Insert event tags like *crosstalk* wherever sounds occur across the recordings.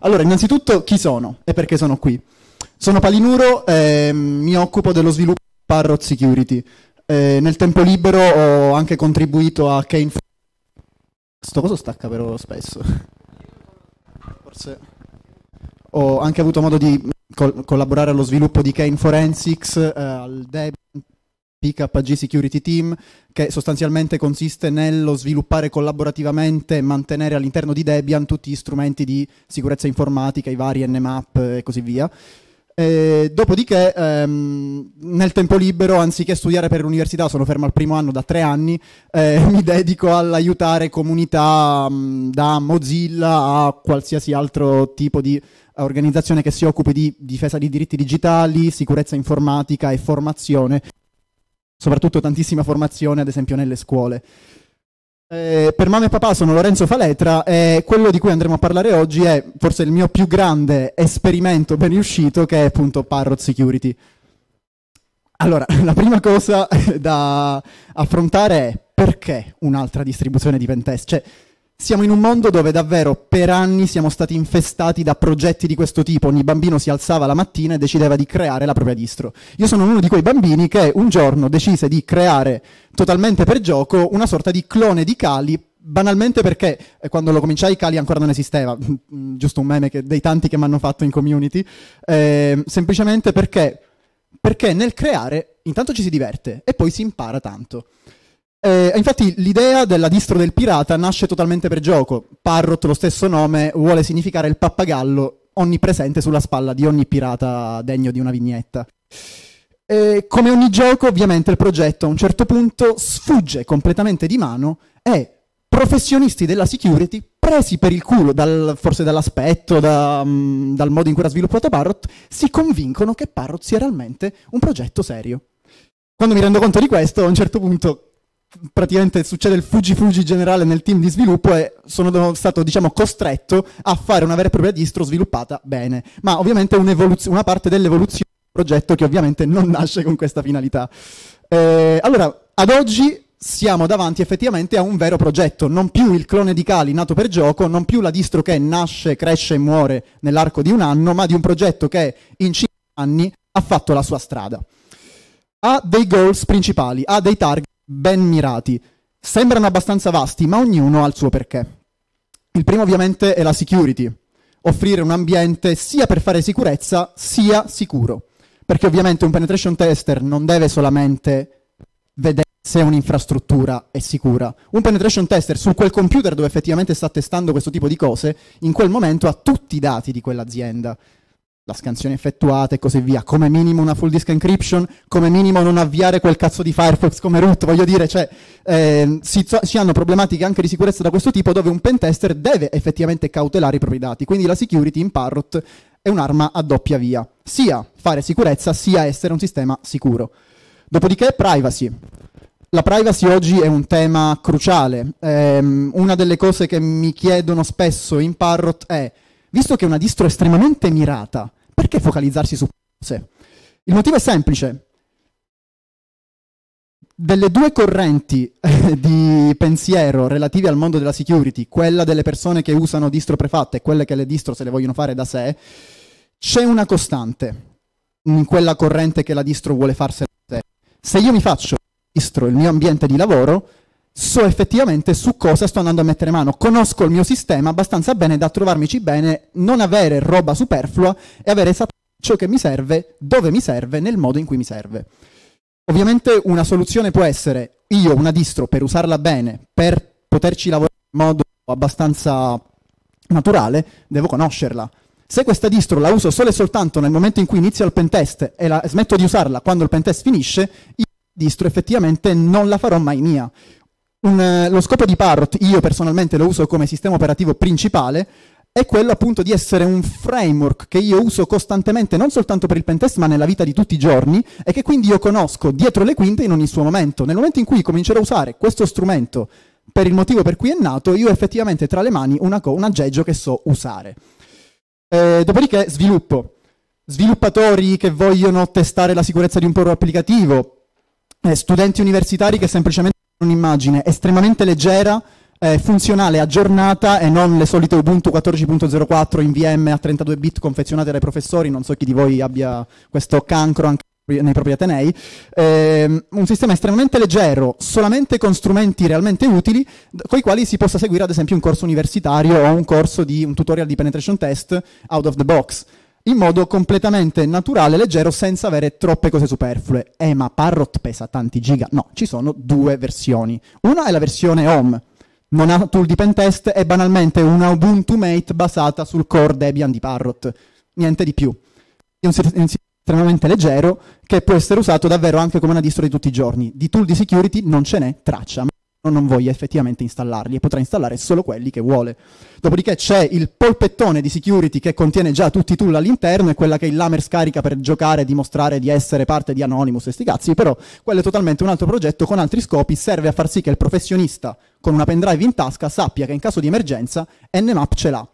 Allora, innanzitutto chi sono e perché sono qui? Sono Palinuro, eh, mi occupo dello sviluppo di Parrot Security. Eh, nel tempo libero ho anche contribuito a Kane... Sto coso stacca però spesso. Forse ho anche avuto modo di collaborare allo sviluppo di Kane Forensics, eh, al Debian, PKG Security Team, che sostanzialmente consiste nello sviluppare collaborativamente e mantenere all'interno di Debian tutti gli strumenti di sicurezza informatica, i vari NMAP e così via. E dopodiché, ehm, nel tempo libero, anziché studiare per l'università, sono fermo al primo anno da tre anni, eh, *laughs* mi dedico all'aiutare comunità mh, mm, da Mozilla a qualsiasi altro tipo di organizzazione che si occupi di difesa di diritti digitali, sicurezza informatica e formazione soprattutto tantissima formazione, ad esempio nelle scuole. Eh, per mamma e papà sono Lorenzo Faletra e quello di cui andremo a parlare oggi è forse il mio più grande esperimento ben riuscito che è appunto Parrot Security. Allora, *laughs* la prima cosa *laughs* da affrontare è perché un'altra distribuzione di pentest? Cioè, siamo in un mondo dove davvero per anni siamo stati infestati da progetti di questo tipo. Ogni bambino si alzava la mattina e decideva di creare la propria distro. Io sono uno di quei bambini che un giorno decise di creare totalmente per gioco una sorta di clone di Cali. Banalmente perché eh, quando lo cominciai Cali ancora non esisteva, *laughs* mm, giusto un meme che, dei tanti che mi hanno fatto in community, eh, semplicemente perché, perché nel creare intanto ci si diverte e poi si impara tanto. Eh, infatti l'idea della distro del pirata nasce totalmente per gioco. Parrot, lo stesso nome, vuole significare il pappagallo onnipresente sulla spalla di ogni pirata degno di una vignetta. E, come ogni gioco, ovviamente il progetto a un certo punto sfugge completamente di mano e professionisti della security, presi per il culo dal, forse dall'aspetto, da, um, dal modo in cui era sviluppato Parrot, si convincono che Parrot sia realmente un progetto serio. Quando mi rendo conto di questo, a un certo punto praticamente succede il fuggi fuggi generale nel team di sviluppo e sono stato diciamo costretto a fare una vera e propria distro sviluppata bene ma ovviamente una parte dell'evoluzione del progetto che ovviamente non nasce con questa finalità eh, allora ad oggi siamo davanti effettivamente a un vero progetto, non più il clone di Cali nato per gioco, non più la distro che nasce, cresce e muore nell'arco di un anno, ma di un progetto che in 5 anni ha fatto la sua strada. Ha dei goals principali, ha dei target ben mirati. Sembrano abbastanza vasti, ma ognuno ha il suo perché. Il primo ovviamente è la security, offrire un ambiente sia per fare sicurezza sia sicuro, perché ovviamente un penetration tester non deve solamente vedere se un'infrastruttura è sicura. Un penetration tester su quel computer dove effettivamente sta testando questo tipo di cose, in quel momento ha tutti i dati di quell'azienda la scansione effettuata e così via, come minimo una full disk encryption, come minimo non avviare quel cazzo di Firefox come root, voglio dire, cioè, eh, si, si, hanno problematiche anche di sicurezza da questo tipo dove un pentester deve effettivamente cautelare i propri dati, quindi la security in Parrot è un'arma a doppia via, sia fare sicurezza, sia essere un sistema sicuro. Dopodiché privacy. La privacy oggi è un tema cruciale, eh, una delle cose che mi chiedono spesso in Parrot è, visto che è una distro estremamente mirata, perché focalizzarsi su cose? Il motivo è semplice. Delle due correnti eh, di pensiero relative al mondo della security, quella delle persone che usano distro prefatte e quelle che le distro se le vogliono fare da sé, c'è una costante in quella corrente che la distro vuole farsela da sé. Se io mi faccio distro il mio ambiente di lavoro, so effettivamente su cosa sto andando a mettere mano, conosco il mio sistema abbastanza bene da trovarmici bene, non avere roba superflua e avere esattamente ciò che mi serve, dove mi serve, nel modo in cui mi serve. Ovviamente una soluzione può essere io una distro per usarla bene, per poterci lavorare in modo abbastanza naturale, devo conoscerla. Se questa distro la uso solo e soltanto nel momento in cui inizio il pentest e la, smetto di usarla quando il pentest finisce, io la distro effettivamente non la farò mai mia un, eh, lo scopo di Parrot, io personalmente lo uso come sistema operativo principale, è quello appunto di essere un framework che io uso costantemente, non soltanto per il pentest, ma nella vita di tutti i giorni, e che quindi io conosco dietro le quinte in ogni suo momento. Nel momento in cui comincerò a usare questo strumento per il motivo per cui è nato, io effettivamente tra le mani una co- un aggeggio che so usare. Eh, dopodiché sviluppo. Sviluppatori che vogliono testare la sicurezza di un proprio applicativo, eh, studenti universitari che semplicemente un'immagine estremamente leggera, eh, funzionale, aggiornata e non le solite Ubuntu 14.04 in VM a 32 bit confezionate dai professori, non so chi di voi abbia questo cancro anche nei propri atenei, ehm, un sistema estremamente leggero, solamente con strumenti realmente utili, con i quali si possa seguire ad esempio un corso universitario o un corso di un tutorial di penetration test out of the box in modo completamente naturale, leggero, senza avere troppe cose superflue. Eh, ma Parrot pesa tanti giga. No, ci sono due versioni. Una è la versione home, non ha tool di pentest, è banalmente un Ubuntu Mate basata sul core Debian di Parrot. Niente di più. È un sistema estremamente leggero che può essere usato davvero anche come una distro di tutti i giorni. Di tool di security non ce n'è traccia o non voglia effettivamente installarli e potrà installare solo quelli che vuole. Dopodiché c'è il polpettone di security che contiene già tutti i tool all'interno e quella che il lamer scarica per giocare, e dimostrare di essere parte di Anonymous e sti cazzi, però quello è totalmente un altro progetto con altri scopi, serve a far sì che il professionista con una pendrive in tasca sappia che in caso di emergenza Nmap ce l'ha,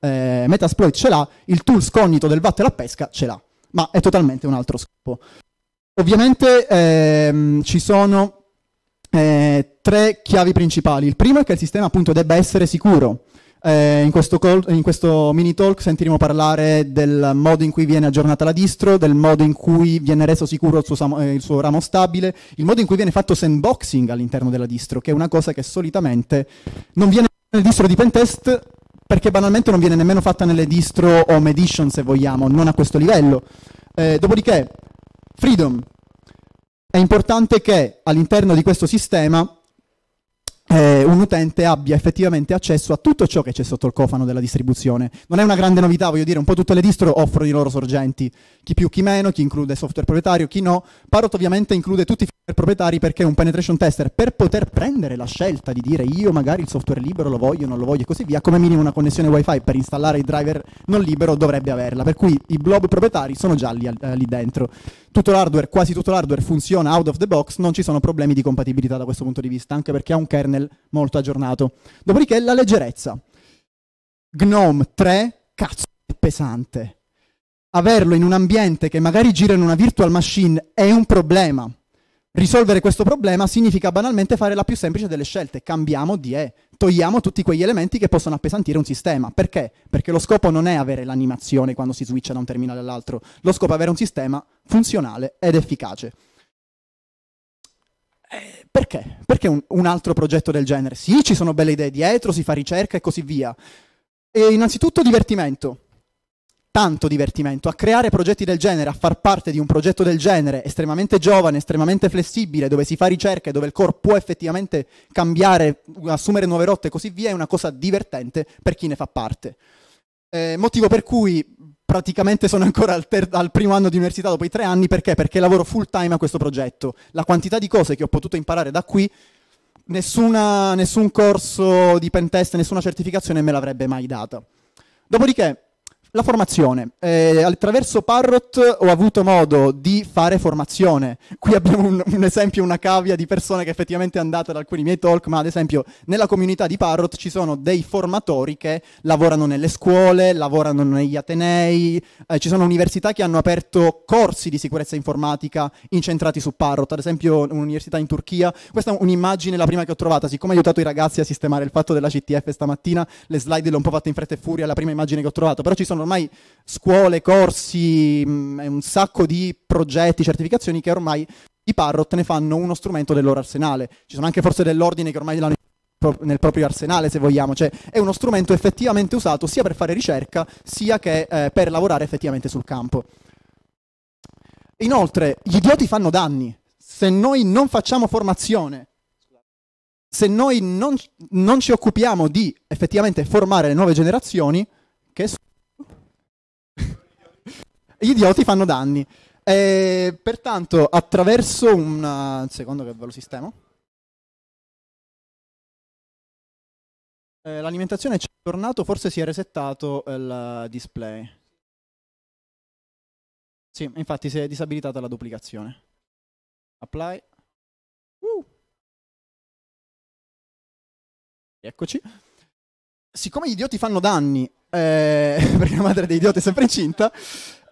eh, Metasploit ce l'ha, il tool scognito del vatto e la pesca ce l'ha, ma è totalmente un altro scopo. Ovviamente ehm, ci sono eh, tre chiavi principali. Il primo è che il sistema appunto debba essere sicuro. Eh, in, questo call, in, questo mini talk sentiremo parlare del modo in cui viene aggiornata la distro, del modo in cui viene reso sicuro il suo, eh, il suo ramo stabile, il modo in cui viene fatto sandboxing all'interno della distro, che è una cosa che solitamente non viene nel distro di pentest perché banalmente non viene nemmeno fatta nelle distro home edition se vogliamo, non a questo livello. Eh, dopodiché, freedom, è importante che all'interno di questo sistema eh, un utente abbia effettivamente accesso a tutto ciò che c'è sotto il cofano della distribuzione. Non è una grande novità, voglio dire, un po' tutte le distro offrono i loro sorgenti, chi più chi meno, chi include software proprietario, chi no. Parrot ovviamente include tutti i software proprietari perché un penetration tester per poter prendere la scelta di dire io magari il software libero lo voglio, non lo voglio e così via, come minimo una connessione wifi per installare il driver non libero dovrebbe averla, per cui i blob proprietari sono già lì, eh, lì dentro tutto l'hardware, quasi tutto l'hardware funziona out of the box, non ci sono problemi di compatibilità da questo punto di vista, anche perché ha un kernel molto aggiornato. Dopodiché la leggerezza. GNOME 3, cazzo, è pesante. Averlo in un ambiente che magari gira in una virtual machine è un problema. Risolvere questo problema significa banalmente fare la più semplice delle scelte, cambiamo DE, togliamo tutti quegli elementi che possono appesantire un sistema. Perché? Perché lo scopo non è avere l'animazione quando si switcha da un terminale all'altro, lo scopo è avere un sistema funzionale ed efficace. Eh, perché? Perché un, un altro progetto del genere? Sì, ci sono belle idee dietro, si fa ricerca e così via. E innanzitutto divertimento tanto divertimento. A creare progetti del genere, a far parte di un progetto del genere estremamente giovane, estremamente flessibile, dove si fa ricerca e dove il core può effettivamente cambiare, assumere nuove rotte e così via, è una cosa divertente per chi ne fa parte. Eh, motivo per cui praticamente sono ancora al, ter- al, primo anno di università dopo i tre anni, perché? Perché lavoro full time a questo progetto. La quantità di cose che ho potuto imparare da qui, nessuna, nessun corso di pentest, nessuna certificazione me l'avrebbe mai data. Dopodiché, la formazione. Eh, attraverso Parrot ho avuto modo di fare formazione. Qui abbiamo un, un, esempio, una cavia di persone che effettivamente è andata ad alcuni miei talk, ma ad esempio nella comunità di Parrot ci sono dei formatori che lavorano nelle scuole, lavorano negli atenei, eh, ci sono università che hanno aperto corsi di sicurezza informatica incentrati su Parrot, ad esempio un'università in Turchia. Questa è un'immagine, la prima che ho trovata, siccome ho aiutato i ragazzi a sistemare il fatto della CTF stamattina, le slide le ho un po' fatte in fretta e furia, la prima immagine che ho trovato, però ci sono sono ormai scuole, corsi, mh, mm, un sacco di progetti, certificazioni che ormai i parrot ne fanno uno strumento del loro arsenale. Ci sono anche forze dell'ordine che ormai l'hanno nel proprio arsenale, se vogliamo, cioè è uno strumento effettivamente usato sia per fare ricerca sia che eh, per lavorare effettivamente sul campo. Inoltre, gli idioti fanno danni. Se noi non facciamo formazione, se noi non, non ci occupiamo di effettivamente formare le nuove generazioni, che sono gli idioti fanno danni. E pertanto, attraverso un... un secondo che ve lo sistemo. Eh, l'alimentazione è tornato, forse si è resettato eh, il display. Sì, infatti si è disabilitata la duplicazione. Apply. Uh. Eccoci. Siccome gli idioti fanno danni, eh, *laughs* perché la madre degli idioti è sempre incinta,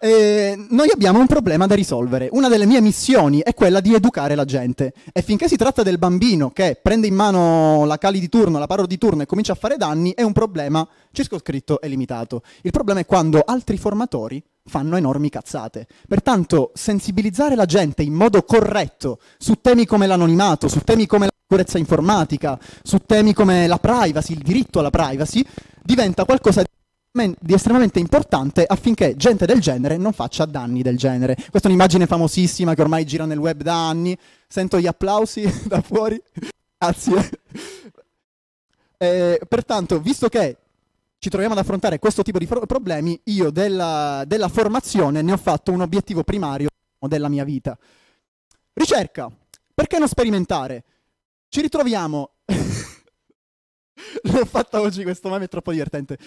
eh, noi abbiamo un problema da risolvere. Una delle mie missioni è quella di educare la gente. E finché si tratta del bambino che prende in mano la cali di turno, la parola di turno e comincia a fare danni, è un problema circoscritto e limitato. Il problema è quando altri formatori fanno enormi cazzate. Pertanto, sensibilizzare la gente in modo corretto su temi come l'anonimato, su temi come la sicurezza informatica, su temi come la privacy, il diritto alla privacy, diventa qualcosa di di estremamente importante affinché gente del genere non faccia danni del genere. Questa è un'immagine famosissima che ormai gira nel web da anni. Sento gli applausi *laughs* da fuori. Grazie. *laughs* Eh, pertanto, visto che ci troviamo ad affrontare questo tipo di pro- problemi, io della, della formazione ne ho fatto un obiettivo primario della mia vita. Ricerca. Perché non sperimentare? Ci ritroviamo... *laughs* L'ho fatta oggi, questo meme è troppo divertente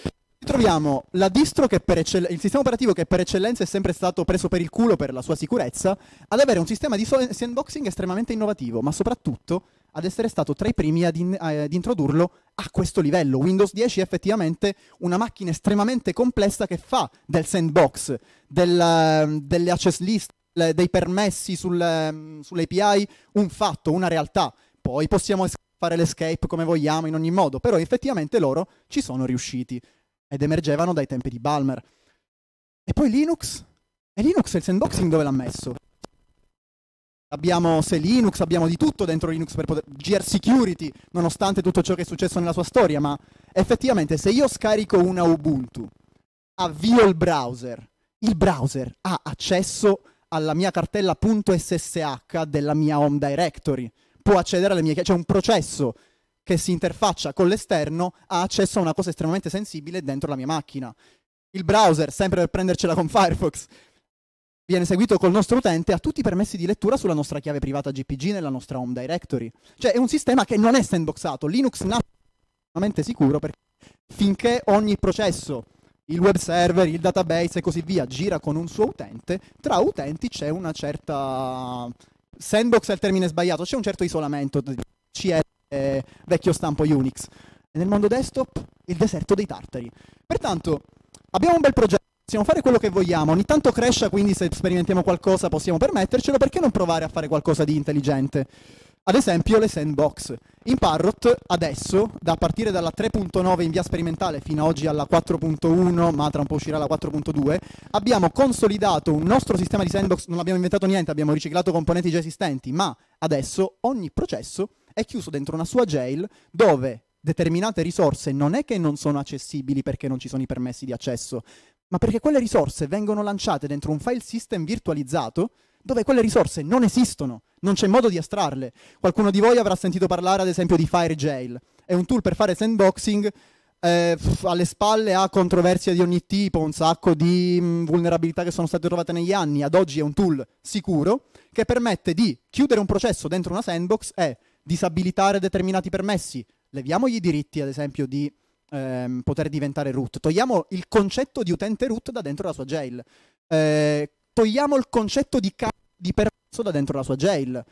troviamo la distro che per eccell- il sistema operativo che per eccellenza è sempre stato preso per il culo per la sua sicurezza, ad avere un sistema di so- sandboxing estremamente innovativo, ma soprattutto ad essere stato tra i primi ad, in- eh, ad, introdurlo a questo livello. Windows 10 è effettivamente una macchina estremamente complessa che fa del sandbox, del, delle access list, le, dei permessi sul, ehm, sull'API un fatto, una realtà. Poi possiamo es- fare l'escape come vogliamo in ogni modo, però effettivamente loro ci sono riusciti ed emergevano dai tempi di Balmer. E poi Linux? E Linux è il sandboxing dove l'ha messo? Abbiamo se Linux, abbiamo di tutto dentro Linux per poter... GR Security, nonostante tutto ciò che è successo nella sua storia, ma effettivamente se io scarico una Ubuntu, avvio il browser, il browser ha accesso alla mia cartella .ssh della mia home directory, può accedere alle mie c'è cioè un processo che si interfaccia con l'esterno ha accesso a una cosa estremamente sensibile dentro la mia macchina. Il browser, sempre per prendercela con Firefox, viene seguito col nostro utente, ha tutti i permessi di lettura sulla nostra chiave privata GPG nella nostra home directory. Cioè è un sistema che non è sandboxato. Linux è estremamente sicuro perché finché ogni processo, il web server, il database e così via, gira con un suo utente, tra utenti c'è una certa... Sandbox è il termine sbagliato, c'è un certo isolamento. CR eh, vecchio stampo Unix. E nel mondo desktop, il deserto dei tartari. Pertanto, abbiamo un bel progetto, possiamo fare quello che vogliamo, ogni tanto cresce, quindi se sperimentiamo qualcosa possiamo permettercelo, perché non provare a fare qualcosa di intelligente? Ad esempio le sandbox. In Parrot adesso, da partire dalla 3.9 in via sperimentale fino ad oggi alla 4.1, ma tra un po' uscirà la 4.2, abbiamo consolidato un nostro sistema di sandbox, non abbiamo inventato niente, abbiamo riciclato componenti già esistenti, ma adesso ogni processo è chiuso dentro una sua jail dove determinate risorse non è che non sono accessibili perché non ci sono i permessi di accesso, ma perché quelle risorse vengono lanciate dentro un file system virtualizzato dove quelle risorse non esistono, non c'è modo di estrarle. Qualcuno di voi avrà sentito parlare ad esempio di FireJail, è un tool per fare sandboxing, eh, alle spalle ha controversie di ogni tipo, un sacco di mh, mm, vulnerabilità che sono state trovate negli anni, ad oggi è un tool sicuro che permette di chiudere un processo dentro una sandbox e disabilitare determinati permessi, leviamo i diritti, ad esempio, di ehm, poter diventare root, togliamo il concetto di utente root da dentro la sua jail, eh, togliamo il concetto di, ca- di permesso da dentro la sua jail.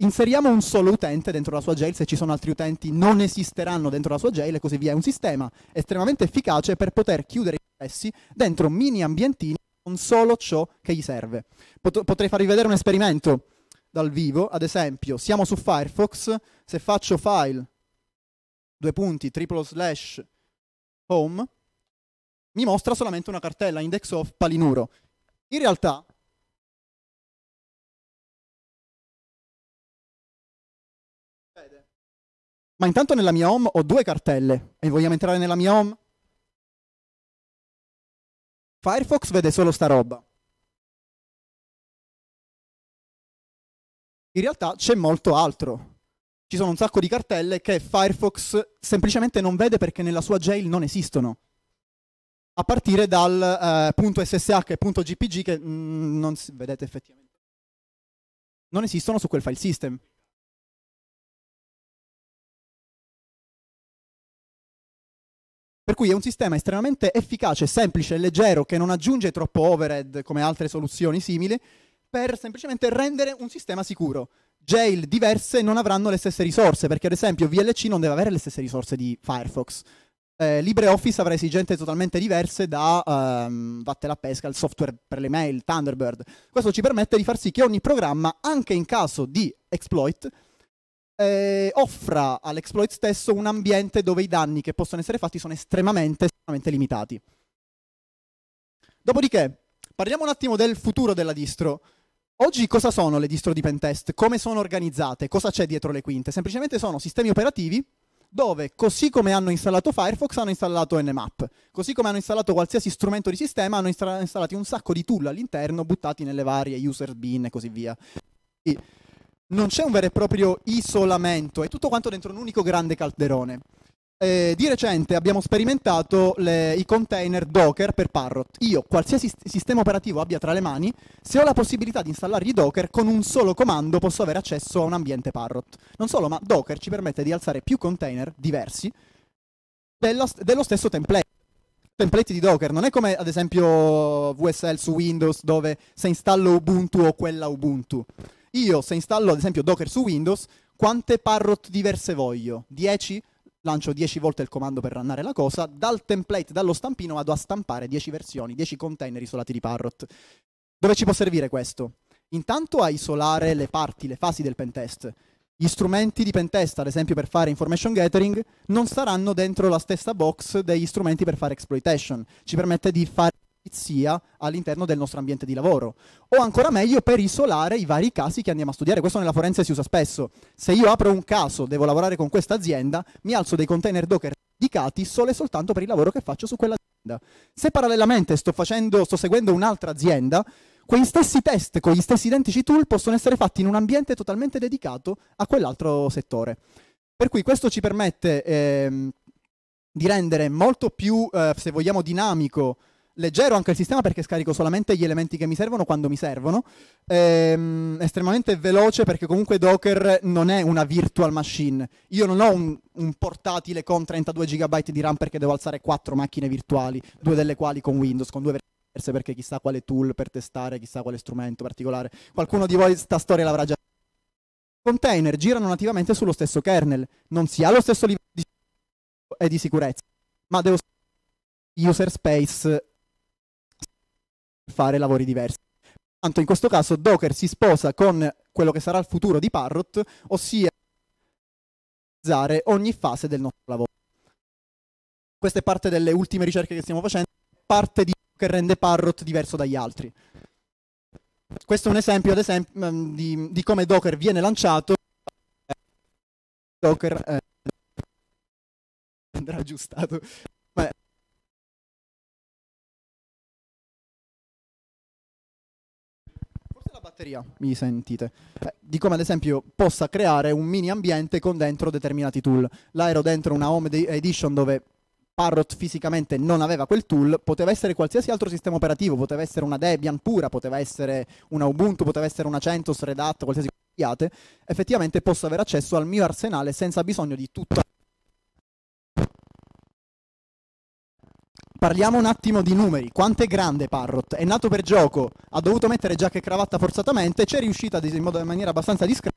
Inseriamo un solo utente dentro la sua jail, se ci sono altri utenti non esisteranno dentro la sua jail e così via. È un sistema estremamente efficace per poter chiudere i processi dentro mini ambientini con solo ciò che gli serve. Pot- potrei farvi vedere un esperimento dal vivo, ad esempio, siamo su Firefox, se faccio file, due punti, triplo slash, home, mi mostra solamente una cartella index of palinuro. In realtà, ma intanto nella mia home ho due cartelle e vogliamo entrare nella mia home? Firefox vede solo sta roba. In realtà c'è molto altro. Ci sono un sacco di cartelle che Firefox semplicemente non vede perché nella sua jail non esistono. A partire dal eh, .ssh e .gpg che mh, mm, non si, vedete effettivamente. Non esistono su quel file system. Per cui è un sistema estremamente efficace, semplice, leggero, che non aggiunge troppo overhead come altre soluzioni simili, per semplicemente rendere un sistema sicuro. Jail diverse non avranno le stesse risorse, perché ad esempio VLC non deve avere le stesse risorse di Firefox. Eh, LibreOffice avrà esigenze totalmente diverse da um, ehm, Vatte la pesca, il software per le mail, Thunderbird. Questo ci permette di far sì che ogni programma, anche in caso di exploit, eh, offra all'exploit stesso un ambiente dove i danni che possono essere fatti sono estremamente, estremamente limitati. Dopodiché, parliamo un attimo del futuro della distro. Oggi cosa sono le distro di pentest? Come sono organizzate? Cosa c'è dietro le quinte? Semplicemente sono sistemi operativi dove, così come hanno installato Firefox, hanno installato Nmap. Così come hanno installato qualsiasi strumento di sistema, hanno installato un sacco di tool all'interno, buttati nelle varie user bin e così via. Quindi non c'è un vero e proprio isolamento, è tutto quanto dentro un unico grande calderone. Eh, di recente abbiamo sperimentato le, i container Docker per Parrot. Io, qualsiasi sistema operativo abbia tra le mani, se ho la possibilità di installargli Docker, con un solo comando posso avere accesso a un ambiente Parrot. Non solo, ma Docker ci permette di alzare più container diversi dello, dello stesso template. Template di Docker, non è come ad esempio VSL su Windows dove se installo Ubuntu o quella Ubuntu. Io se installo ad esempio Docker su Windows, quante Parrot diverse voglio? 10? lancio 10 volte il comando per rannare la cosa, dal template, dallo stampino vado a stampare 10 versioni, 10 container isolati di Parrot. Dove ci può servire questo? Intanto a isolare le parti, le fasi del pentest. Gli strumenti di pentest, ad esempio per fare information gathering, non saranno dentro la stessa box degli strumenti per fare exploitation. Ci permette di fare sia all'interno del nostro ambiente di lavoro. O ancora meglio per isolare i vari casi che andiamo a studiare. Questo nella forense si usa spesso. Se io apro un caso, devo lavorare con questa azienda, mi alzo dei container docker dedicati solo e soltanto per il lavoro che faccio su quell'azienda. Se parallelamente sto, facendo, sto seguendo un'altra azienda, quegli stessi test con gli stessi identici tool possono essere fatti in un ambiente totalmente dedicato a quell'altro settore. Per cui questo ci permette ehm, di rendere molto più, eh, se vogliamo, dinamico leggero anche il sistema perché scarico solamente gli elementi che mi servono quando mi servono, ehm, estremamente veloce perché comunque Docker non è una virtual machine, io non ho un, un, portatile con 32 GB di RAM perché devo alzare quattro macchine virtuali, due delle quali con Windows, con due diverse perché chissà quale tool per testare, chissà quale strumento particolare, qualcuno di voi sta storia l'avrà già. I container girano nativamente sullo stesso kernel, non si ha lo stesso livello di, di sicurezza, ma devo user space fare lavori diversi. Tanto in questo caso Docker si sposa con quello che sarà il futuro di Parrot, ossia ogni fase del nostro lavoro. Questa è parte delle ultime ricerche che stiamo facendo, parte di ciò che rende Parrot diverso dagli altri. Questo è un esempio, ad esempio, mm, di, di come Docker viene lanciato. Docker eh, andrà aggiustato. la batteria, mi sentite, eh, di come ad esempio possa creare un mini ambiente con dentro determinati tool. Là ero dentro una home edition dove Parrot fisicamente non aveva quel tool, poteva essere qualsiasi altro sistema operativo, poteva essere una Debian pura, poteva essere una Ubuntu, poteva essere una CentOS, Red Hat, qualsiasi cosa effettivamente posso avere accesso al mio arsenale senza bisogno di tutta Parliamo un attimo di numeri, quanto è grande Parrot, è nato per gioco, ha dovuto mettere giacca e cravatta forzatamente, c'è riuscita in, modo, in maniera abbastanza discreta.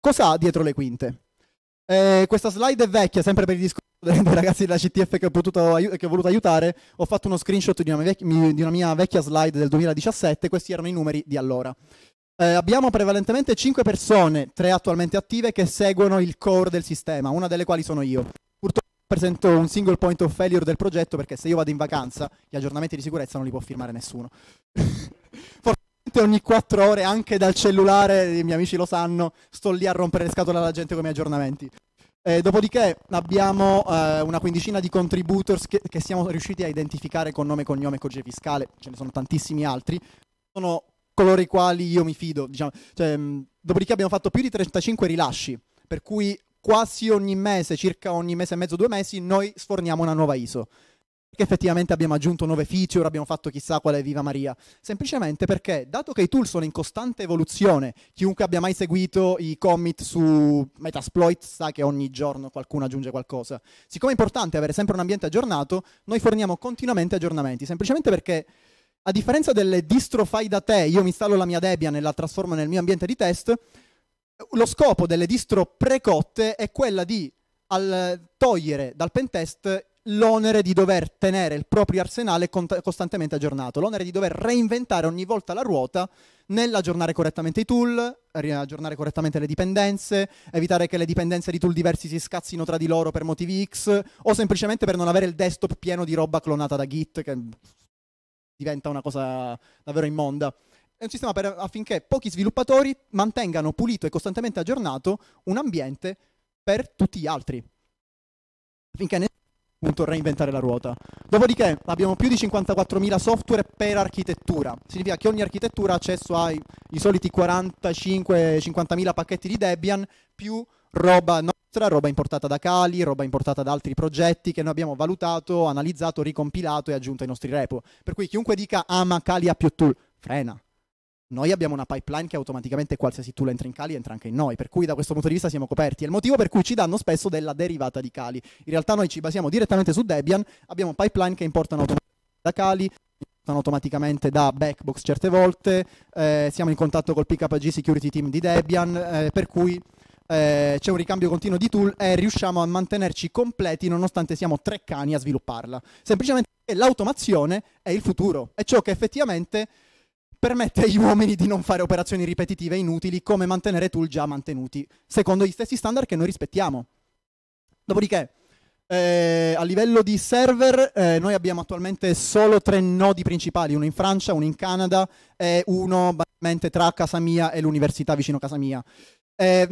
Cosa ha dietro le quinte? Eh, questa slide è vecchia, sempre per i discorsi dei ragazzi della CTF che ho, potuto, che ho voluto aiutare, ho fatto uno screenshot di una, vecchia, di una, mia vecchia slide del 2017, questi erano i numeri di allora. Eh, abbiamo prevalentemente 5 persone, 3 attualmente attive, che seguono il core del sistema, una delle quali sono io presento un single point of failure del progetto perché se io vado in vacanza gli aggiornamenti di sicurezza non li può firmare nessuno. *laughs* Fortunatamente ogni quattro ore, anche dal cellulare, i miei amici lo sanno, sto lì a rompere le scatole alla gente con i miei aggiornamenti. Eh, dopodiché abbiamo eh, una quindicina di contributors che, che, siamo riusciti a identificare con nome, cognome e codice fiscale, ce ne sono tantissimi altri, sono coloro i quali io mi fido. Diciamo. Cioè, mh, dopodiché abbiamo fatto più di 35 rilasci, per cui quasi ogni mese, circa ogni mese e mezzo, due mesi, noi sforniamo una nuova ISO. Perché effettivamente abbiamo aggiunto nuove feature, abbiamo fatto chissà quale viva Maria. Semplicemente perché, dato che i tool sono in costante evoluzione, chiunque abbia mai seguito i commit su Metasploit sa che ogni giorno qualcuno aggiunge qualcosa. Siccome è importante avere sempre un ambiente aggiornato, noi forniamo continuamente aggiornamenti, semplicemente perché a differenza delle distro fai da te, io mi installo la mia Debian e la trasformo nel mio ambiente di test, lo scopo delle distro precotte è quella di al, togliere dal pentest l'onere di dover tenere il proprio arsenale cont- costantemente aggiornato, l'onere di dover reinventare ogni volta la ruota nell'aggiornare correttamente i tool, aggiornare correttamente le dipendenze, evitare che le dipendenze di tool diversi si scazzino tra di loro per motivi X o semplicemente per non avere il desktop pieno di roba clonata da Git che diventa una cosa davvero immonda. È un sistema per, affinché pochi sviluppatori mantengano pulito e costantemente aggiornato un ambiente per tutti gli altri. Affinché nessuno appunto reinventare la ruota. Dopodiché abbiamo più di 54.000 software per architettura, significa che ogni architettura ha accesso ai soliti 45-50.000 pacchetti di Debian più roba nostra, roba importata da Kali, roba importata da altri progetti che noi abbiamo valutato, analizzato, ricompilato e aggiunto ai nostri repo. Per cui chiunque dica ama Kali più Tool, frena noi abbiamo una pipeline che automaticamente qualsiasi tool entra in Cali entra anche in noi, per cui da questo punto di vista siamo coperti. È il motivo per cui ci danno spesso della derivata di Cali. In realtà noi ci basiamo direttamente su Debian, abbiamo pipeline che importano automaticamente da Cali, importano automaticamente da Backbox certe volte, eh, siamo in contatto col PKG Security Team di Debian, eh, per cui eh, c'è un ricambio continuo di tool e riusciamo a mantenerci completi nonostante siamo tre cani a svilupparla. Semplicemente l'automazione è il futuro, è ciò che effettivamente permette agli uomini di non fare operazioni ripetitive e inutili come mantenere tool già mantenuti, secondo gli stessi standard che noi rispettiamo. Dopodiché, eh, a livello di server, eh, noi abbiamo attualmente solo tre nodi principali, uno in Francia, uno in Canada e uno tra casa mia e l'università vicino a casa mia. Eh,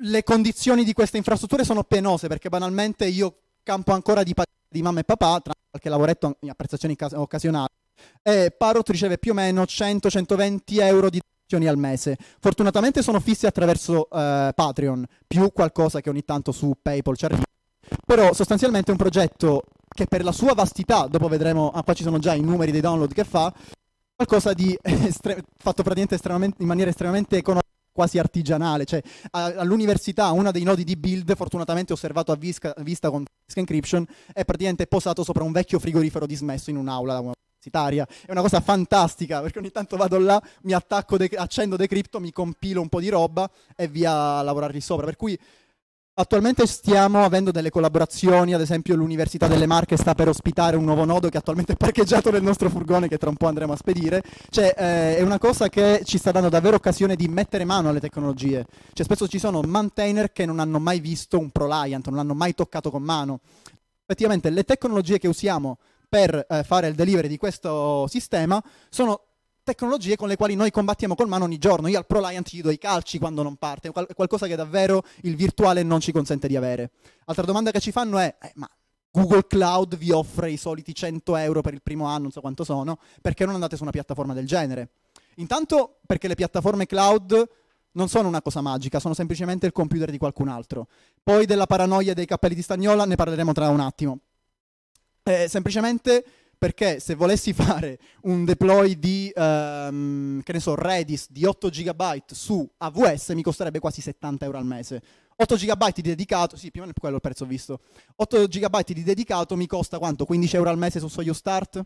le condizioni di queste infrastrutture sono penose perché banalmente io campo ancora di, di mamma e papà, tra qualche lavoretto in apprezzazioni occasionali, e Parrot riceve più o meno 100-120 euro di donazioni al mese. Fortunatamente sono fissi attraverso eh, Patreon, più qualcosa che ogni tanto su PayPal ci arriva. Però sostanzialmente è un progetto che per la sua vastità, dopo vedremo, ah, qua ci sono già i numeri dei download che fa, qualcosa di *laughs* estre- fatto praticamente in maniera estremamente economica quasi artigianale, cioè a- all'università uno dei nodi di build fortunatamente osservato a visca- vista con Visca Encryption è praticamente posato sopra un vecchio frigorifero dismesso in un'aula da una universitaria, è una cosa fantastica perché ogni tanto vado là, mi attacco, de- accendo Decrypto, mi compilo un po' di roba e via a lavorarvi sopra. Per cui attualmente stiamo avendo delle collaborazioni, ad esempio l'Università delle Marche sta per ospitare un nuovo nodo che attualmente è *laughs* parcheggiato nel nostro furgone che tra un po' andremo a spedire. Cioè eh, è una cosa che ci sta dando davvero occasione di mettere mano alle tecnologie. Cioè spesso ci sono maintainer che non hanno mai visto un ProLiant, non l'hanno mai toccato con mano effettivamente le tecnologie che usiamo per eh, fare il delivery di questo sistema sono tecnologie con le quali noi combattiamo col mano ogni giorno. Io al ProLiant gli do i calci quando non parte, è qualcosa che davvero il virtuale non ci consente di avere. Altra domanda che ci fanno è, eh, ma Google Cloud vi offre i soliti 100 euro per il primo anno, non so quanto sono, perché non andate su una piattaforma del genere? Intanto perché le piattaforme cloud non sono una cosa magica, sono semplicemente il computer di qualcun altro. Poi della paranoia dei cappelli di stagnola ne parleremo tra un attimo eh, semplicemente perché se volessi *laughs* fare un deploy di, um, che ne so, Redis di 8 GB su AWS mi costerebbe quasi 70 euro al mese. 8 GB di dedicato, sì, più o meno quello il prezzo ho visto. 8 GB di dedicato mi costa quanto? 15 euro al mese su Soyuz Start?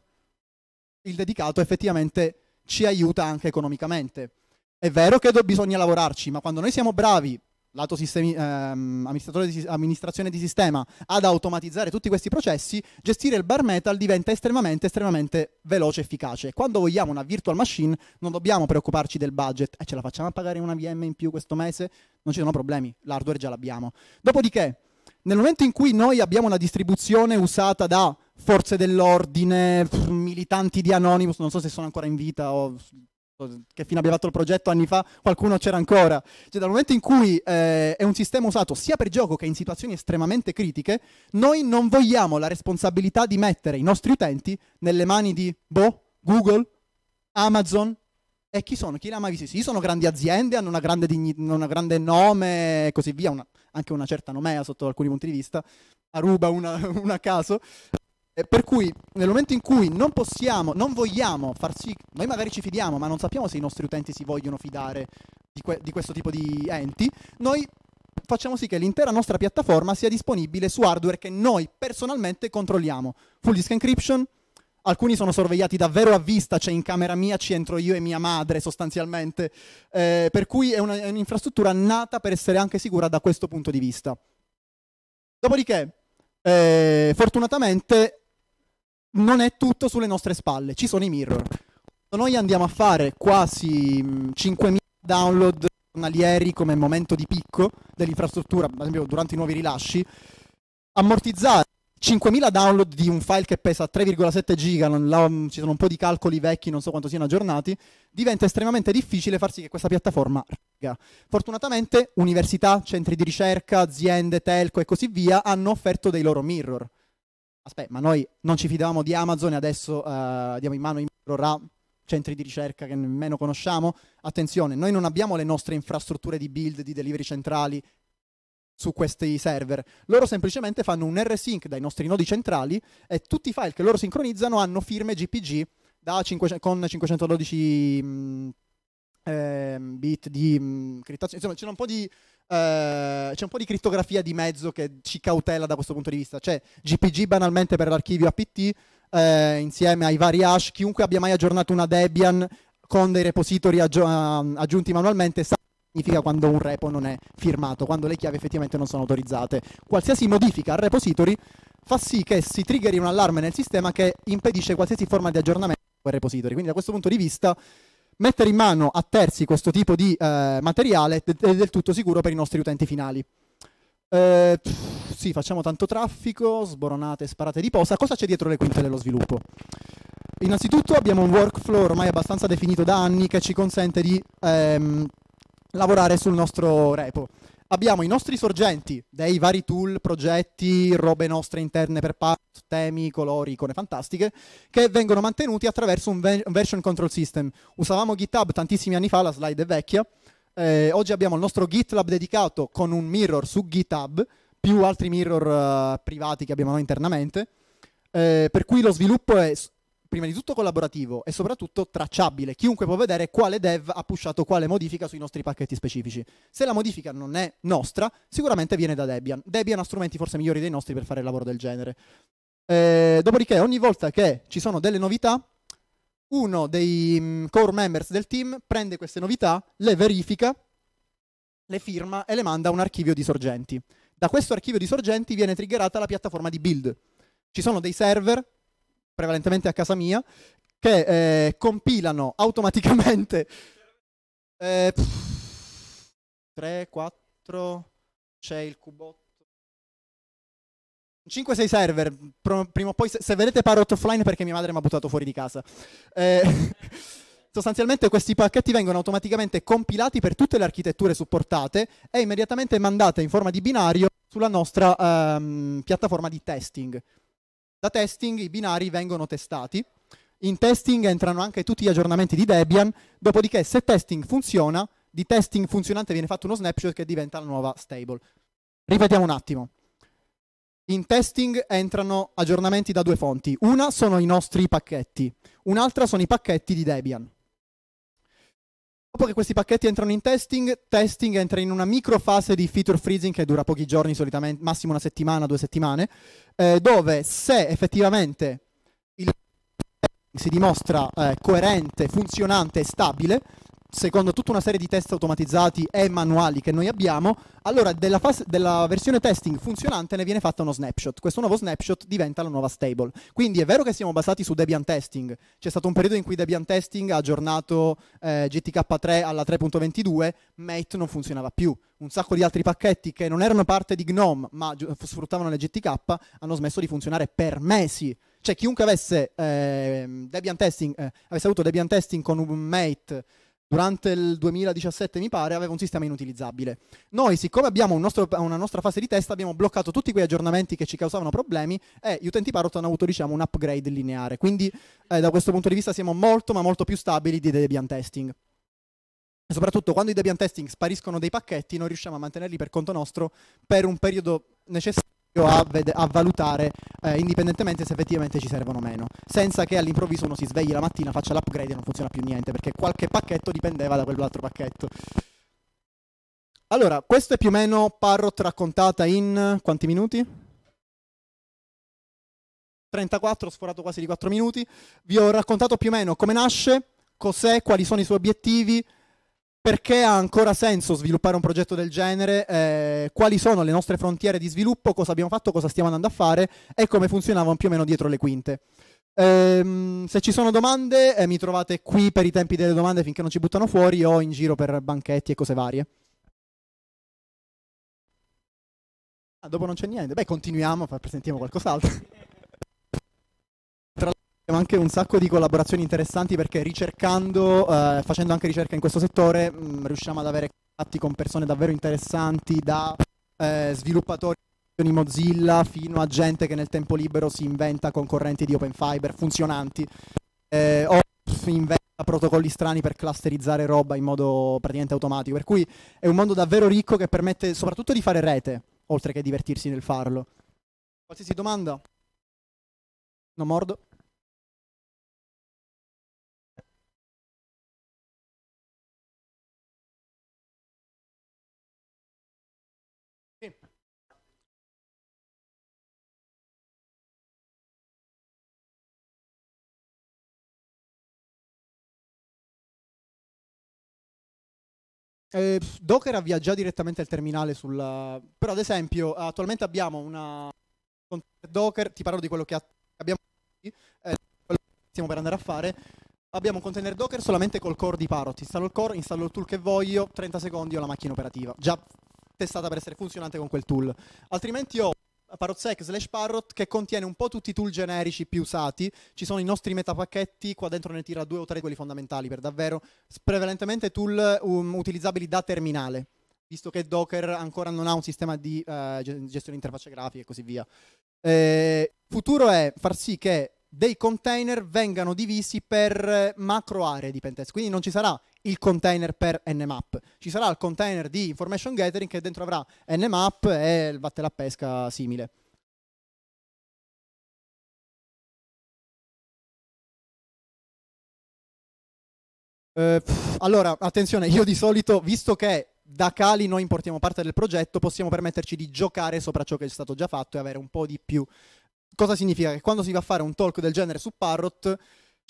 Il dedicato effettivamente ci aiuta anche economicamente. È vero che do, bisogna lavorarci, ma quando noi siamo bravi lato sistemi, ehm, di, amministrazione di sistema ad automatizzare tutti questi processi, gestire il bar metal diventa estremamente, estremamente veloce e efficace. Quando vogliamo una virtual machine non dobbiamo preoccuparci del budget, eh, ce la facciamo a pagare una VM in più questo mese? Non ci sono problemi, l'hardware già l'abbiamo. Dopodiché, nel momento in cui noi abbiamo una distribuzione usata da forze dell'ordine, militanti di Anonymous, non so se sono ancora in vita o che fino abbia fatto il progetto anni fa qualcuno c'era ancora. Cioè, dal momento in cui eh, è un sistema usato sia per gioco che in situazioni estremamente critiche, noi non vogliamo la responsabilità di mettere i nostri utenti nelle mani di Boh, Google, Amazon. E chi sono? Chi l'ha mai visto? Sì, sono grandi aziende, hanno una grande, digni- una grande nome e così via, una, anche una certa nomea sotto alcuni punti di vista. Aruba, una, *laughs* una a caso. E per cui nel momento in cui non possiamo, non vogliamo far sì, noi magari ci fidiamo, ma non sappiamo se i nostri utenti si vogliono fidare di, que- di questo tipo di enti, noi facciamo sì che l'intera nostra piattaforma sia disponibile su hardware che noi personalmente controlliamo. Full disk encryption, alcuni sono sorvegliati davvero a vista, cioè in camera mia ci entro io e mia madre sostanzialmente, eh, per cui è, una, è un'infrastruttura nata per essere anche sicura da questo punto di vista. Dopodiché, eh, fortunatamente non è tutto sulle nostre spalle, ci sono i mirror. Noi andiamo a fare quasi 5.000 download giornalieri come momento di picco dell'infrastruttura, ad esempio durante i nuovi rilasci, ammortizzare 5.000 download di un file che pesa 3,7 giga, non, là, ci sono un po' di calcoli vecchi, non so quanto siano aggiornati, diventa estremamente difficile far sì che questa piattaforma regga. Fortunatamente università, centri di ricerca, aziende, telco e così via hanno offerto dei loro mirror aspetta, ma noi non ci fidavamo di Amazon e adesso uh, diamo in mano i micro centri di ricerca che nemmeno conosciamo. Attenzione, noi non abbiamo le nostre infrastrutture di build, di delivery centrali su questi server. Loro semplicemente fanno un R-Sync dai nostri nodi centrali e tutti i file che loro sincronizzano hanno firme GPG 500, con 512 mh, eh, bit di mh, mm, criptazione. Insomma, c'è un po' di eh, c'è un po' di crittografia di mezzo che ci cautela da questo punto di vista. C'è cioè, GPG banalmente per l'archivio APT, eh, insieme ai vari hash, chiunque abbia mai aggiornato una Debian con dei repository aggi- eh, aggiunti manualmente sa significa quando un repo non è firmato, quando le chiavi effettivamente non sono autorizzate. Qualsiasi modifica al repository fa sì che si triggeri un allarme nel sistema che impedisce qualsiasi forma di aggiornamento a quel repository. Quindi da questo punto di vista mettere in mano a terzi questo tipo di eh, materiale è del tutto sicuro per i nostri utenti finali. Eh, pff, sì, facciamo tanto traffico, sboronate, sparate di posa. Cosa c'è dietro le quinte dello sviluppo? Innanzitutto abbiamo un workflow ormai abbastanza definito da anni che ci consente di ehm, lavorare sul nostro repo abbiamo i nostri sorgenti dei vari tool, progetti, robe nostre interne per part, temi, colori, icone fantastiche, che vengono mantenuti attraverso un, version control system. Usavamo GitHub tantissimi anni fa, la slide è vecchia. Eh, oggi abbiamo il nostro GitLab dedicato con un mirror su GitHub, più altri mirror uh, privati che abbiamo noi internamente. Eh, per cui lo sviluppo è prima di tutto collaborativo e soprattutto tracciabile. Chiunque può vedere quale dev ha pushato quale modifica sui nostri pacchetti specifici. Se la modifica non è nostra, sicuramente viene da Debian. Debian ha strumenti forse migliori dei nostri per fare il lavoro del genere. Eh, dopodiché, ogni volta che ci sono delle novità, uno dei mm, core members del team prende queste novità, le verifica, le firma e le manda a un archivio di sorgenti. Da questo archivio di sorgenti viene triggerata la piattaforma di build. Ci sono dei server prevalentemente a casa mia, che eh, compilano *laughs* automaticamente eh, pff, 3, 4, c'è il cubotto. 5-6 server, prima o poi, se, vedete Parrot offline perché mia madre mi ha buttato fuori di casa. Eh, *laughs* sostanzialmente questi pacchetti vengono automaticamente compilati per tutte le architetture supportate e immediatamente mandate in forma di binario sulla nostra ehm, piattaforma di testing. Da testing i binari vengono testati. In testing entrano anche tutti gli aggiornamenti di Debian, dopodiché se testing funziona, di testing funzionante viene fatto uno snapshot che diventa la nuova stable. Ripetiamo un attimo. In testing entrano aggiornamenti da due fonti. Una sono i nostri pacchetti, un'altra sono i pacchetti di Debian. Dopo che questi pacchetti entrano in testing, testing entra in una microfase di feature freezing che dura pochi giorni, solitamente massimo una settimana, due settimane, eh, dove se effettivamente il si dimostra eh, coerente, funzionante e stabile, secondo tutta una serie di test automatizzati e manuali che noi abbiamo, allora della, fase, della, versione testing funzionante ne viene fatta uno snapshot. Questo nuovo snapshot diventa la nuova stable. Quindi è vero che siamo basati su Debian testing. C'è stato un periodo in cui Debian testing ha aggiornato eh, GTK3 alla 3.22, Mate non funzionava più. Un sacco di altri pacchetti che non erano parte di GNOME ma sfruttavano le GTK hanno smesso di funzionare per mesi cioè chiunque avesse, eh, testing, eh, avesse avuto Debian testing con un Mate durante il 2017 mi pare, aveva un sistema inutilizzabile. Noi, siccome abbiamo un nostro, una nostra fase di test, abbiamo bloccato tutti quei aggiornamenti che ci causavano problemi e gli utenti Parrot hanno avuto diciamo, un upgrade lineare. Quindi eh, da questo punto di vista siamo molto ma molto più stabili di Debian testing. E soprattutto quando i Debian testing spariscono dei pacchetti non riusciamo a mantenerli per conto nostro per un periodo necessario a, ved- a valutare eh, indipendentemente se effettivamente ci servono meno, senza che all'improvviso uno si svegli la mattina, faccia l'upgrade e non funziona più niente, perché qualche pacchetto dipendeva da quell'altro pacchetto. Allora, questo è più o meno Parrot raccontata in quanti minuti? 34, ho sforato quasi di 4 minuti. Vi ho raccontato più o meno come nasce, cos'è, quali sono i suoi obiettivi, perché ha ancora senso sviluppare un progetto del genere, eh, quali sono le nostre frontiere di sviluppo, cosa abbiamo fatto, cosa stiamo andando a fare e come funzionavano più o meno dietro le quinte. Ehm, se ci sono domande eh, mi trovate qui per i tempi delle domande finché non ci buttano fuori o in giro per banchetti e cose varie. Ah, dopo non c'è niente, beh continuiamo, presentiamo qualcos'altro ma anche un sacco di collaborazioni interessanti perché ricercando, eh, facendo anche ricerca in questo settore, mh, mm, riusciamo ad avere contatti con persone davvero interessanti, da eh, sviluppatori di Mozilla fino a gente che nel tempo libero si inventa concorrenti di Open Fiber funzionanti eh, o inventa protocolli strani per clusterizzare roba in modo praticamente automatico. Per cui è un mondo davvero ricco che permette soprattutto di fare rete, oltre che divertirsi nel farlo. Qualsiasi domanda? Non mordo. Eh, Docker avvia già direttamente il terminale sulla... Però ad esempio attualmente abbiamo una Docker, ti parlo di quello che abbiamo eh, stiamo per andare a fare. Abbiamo un container Docker solamente col core di Parrot. Installo il core, installo il tool che voglio, 30 secondi ho la macchina operativa. Già testata per essere funzionante con quel tool. Altrimenti ho Parotsec slash Parrot che contiene un po' tutti i tool generici più usati, ci sono i nostri metapacchetti, qua dentro ne tira due o tre quelli fondamentali per davvero, prevalentemente tool um, utilizzabili da terminale, visto che Docker ancora non ha un sistema di uh, gestione interfacce grafiche e così via. Eh, futuro è far sì che dei container vengano divisi per macro aree di pentest, quindi non ci sarà il container per nmap. Ci sarà il container di information gathering che dentro avrà nmap e il vatte la pesca simile. Eh, allora, attenzione, io di solito, visto che da Cali noi importiamo parte del progetto, possiamo permetterci di giocare sopra ciò che è stato già fatto e avere un po' di più. Cosa significa? Che quando si va a fare un talk del genere su Parrot,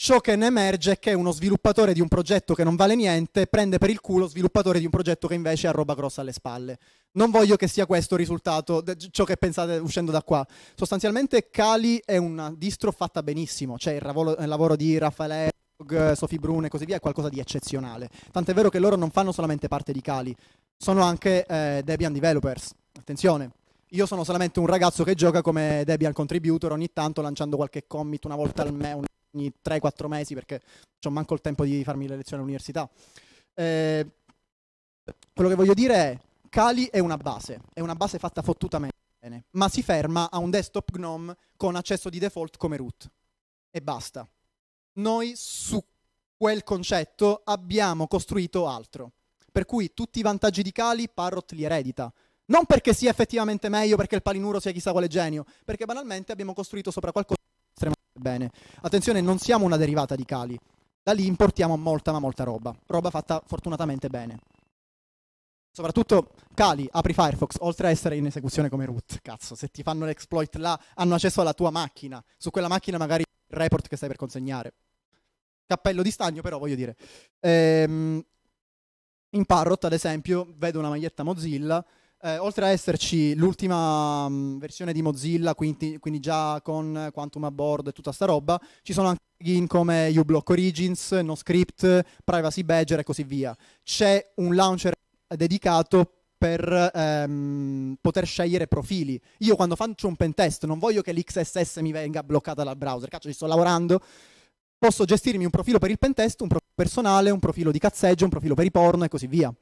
Ciò che ne emerge è che uno sviluppatore di un progetto che non vale niente prende per il culo sviluppatore di un progetto che invece ha roba grossa alle spalle. Non voglio che sia questo il risultato, ciò che pensate uscendo da qua. Sostanzialmente Cali è una distro fatta benissimo, cioè il, lavoro, il lavoro di Raffaele Sophie Brune e così via è qualcosa di eccezionale. Tant'è vero che loro non fanno solamente parte di Cali, sono anche eh, Debian developers. Attenzione, io sono solamente un ragazzo che gioca come Debian contributor ogni tanto lanciando qualche commit una volta al mese ogni 3-4 mesi perché ho manco il tempo di farmi le lezioni all'università. Eh, quello che voglio dire è, Kali è una base, è una base fatta fottutamente bene, ma si ferma a un desktop GNOME con accesso di default come root. E basta. Noi su quel concetto abbiamo costruito altro. Per cui tutti i vantaggi di Kali Parrot li eredita, non perché sia effettivamente meglio, perché il palinuro sia chissà quale genio, perché banalmente abbiamo costruito sopra qualcosa estremamente bene. Attenzione, non siamo una derivata di Cali. Da lì importiamo molta ma molta roba, roba fatta fortunatamente bene. Soprattutto Cali, apri Firefox, oltre a essere in esecuzione come root, cazzo, se ti fanno l'exploit là, hanno accesso alla tua macchina, su quella macchina magari il report che stai per consegnare. Cappello di stagno però, voglio dire. Ehm, in Parrot, ad esempio, vedo una maglietta Mozilla, eh, oltre a esserci l'ultima mh, mm, versione di Mozilla, quindi, quindi, già con Quantum Aboard e tutta sta roba, ci sono anche plugin come uBlock Origins, NoScript, Privacy Badger e così via. C'è un launcher dedicato per ehm, poter scegliere profili. Io quando faccio un pentest non voglio che l'XSS mi venga bloccata dal browser, cazzo ci sto lavorando, posso gestirmi un profilo per il pentest, un profilo personale, un profilo di cazzeggio, un profilo per i porno e così via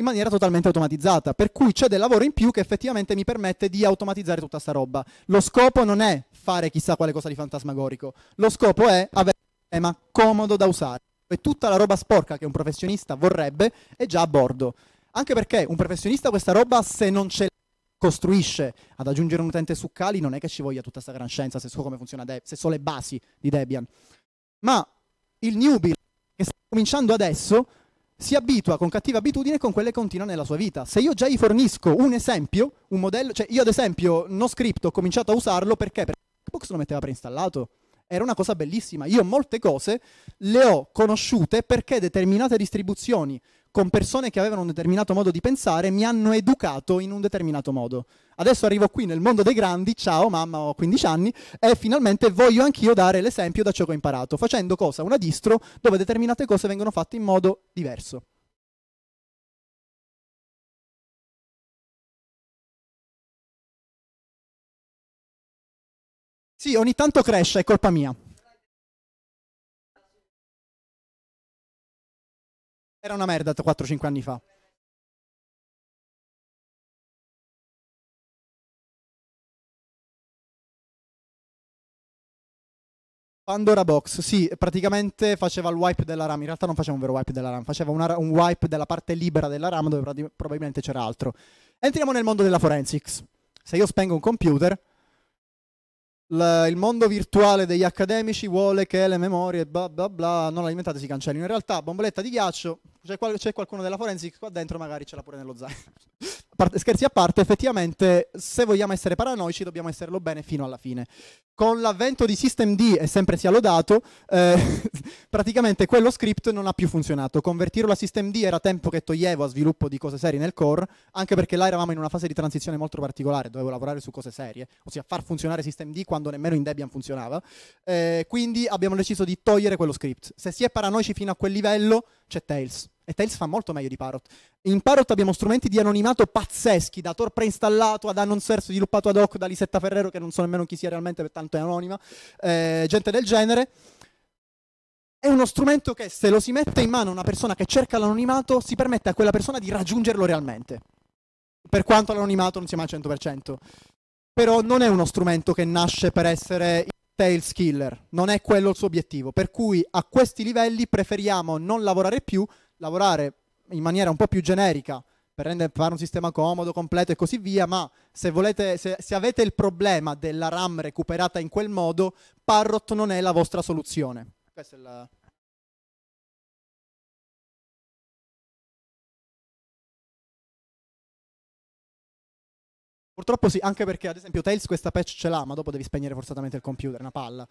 in maniera totalmente automatizzata, per cui c'è del lavoro in più che effettivamente mi permette di automatizzare tutta sta roba. Lo scopo non è fare chissà quale cosa di fantasmagorico, lo scopo è avere un sistema comodo da usare e tutta la roba sporca che un professionista vorrebbe è già a bordo. Anche perché un professionista questa roba se non ce la costruisce ad aggiungere un utente su Kali non è che ci voglia tutta questa gran scienza se so come funziona Debian, se so le basi di Debian. Ma il newbie che sta cominciando adesso si abitua con cattiva abitudine con quelle continua nella sua vita. Se io già gli fornisco un esempio, un modello, cioè io ad esempio NoScript ho cominciato a usarlo perché? Perché Xbox lo metteva preinstallato. Era una cosa bellissima. Io molte cose le ho conosciute perché determinate distribuzioni con persone che avevano un determinato modo di pensare mi hanno educato in un determinato modo adesso arrivo qui nel mondo dei grandi, ciao mamma, ho 15 anni, e finalmente voglio anch'io dare l'esempio da ciò che ho imparato, facendo cosa? Una distro dove determinate cose vengono fatte in modo diverso. Sì, ogni tanto cresce, è colpa mia. Era una merda 4-5 anni fa. Pandora Box, sì, praticamente faceva il wipe della RAM, in realtà non faceva un vero wipe della RAM, faceva una, un wipe della parte libera della RAM dove probabilmente c'era altro. Entriamo nel mondo della forensics. Se io spengo un computer, l- il mondo virtuale degli accademici vuole che le memorie bla bla bla non alimentate si cancellino. In realtà, bomboletta di ghiaccio, c'è, qual- c'è qualcuno della forensics qua dentro, magari ce l'ha pure nello zaino parte, scherzi a parte, effettivamente se vogliamo essere paranoici dobbiamo esserlo bene fino alla fine. Con l'avvento di Systemd, e sempre sia lodato, eh, *laughs* praticamente quello script non ha più funzionato. Convertirlo a Systemd era tempo che toglievo a sviluppo di cose serie nel core, anche perché là eravamo in una fase di transizione molto particolare, dovevo lavorare su cose serie, ossia far funzionare Systemd quando nemmeno in Debian funzionava. Eh, quindi abbiamo deciso di togliere quello script. Se si è paranoici fino a quel livello, c'è Tails. E Tails fa molto meglio di Parrot. In Parrot abbiamo strumenti di anonimato pazzeschi, da Tor preinstallato ad Annoncer sviluppato ad hoc da Lisetta Ferrero, che non so nemmeno chi sia realmente, tanto è anonima, eh, gente del genere. È uno strumento che se lo si mette in mano a una persona che cerca l'anonimato, si permette a quella persona di raggiungerlo realmente. Per quanto l'anonimato non sia mai al 100%. Però non è uno strumento che nasce per essere il tails killer, non è quello il suo obiettivo. Per cui a questi livelli preferiamo non lavorare più, lavorare in maniera un po' più generica per rendere, fare un sistema comodo, completo e così via, ma se, volete, se, se avete il problema della RAM recuperata in quel modo, Parrot non è la vostra soluzione. Questa è la... Purtroppo sì, anche perché ad esempio Tails questa patch ce l'ha, ma dopo devi spegnere forzatamente il computer, è una palla.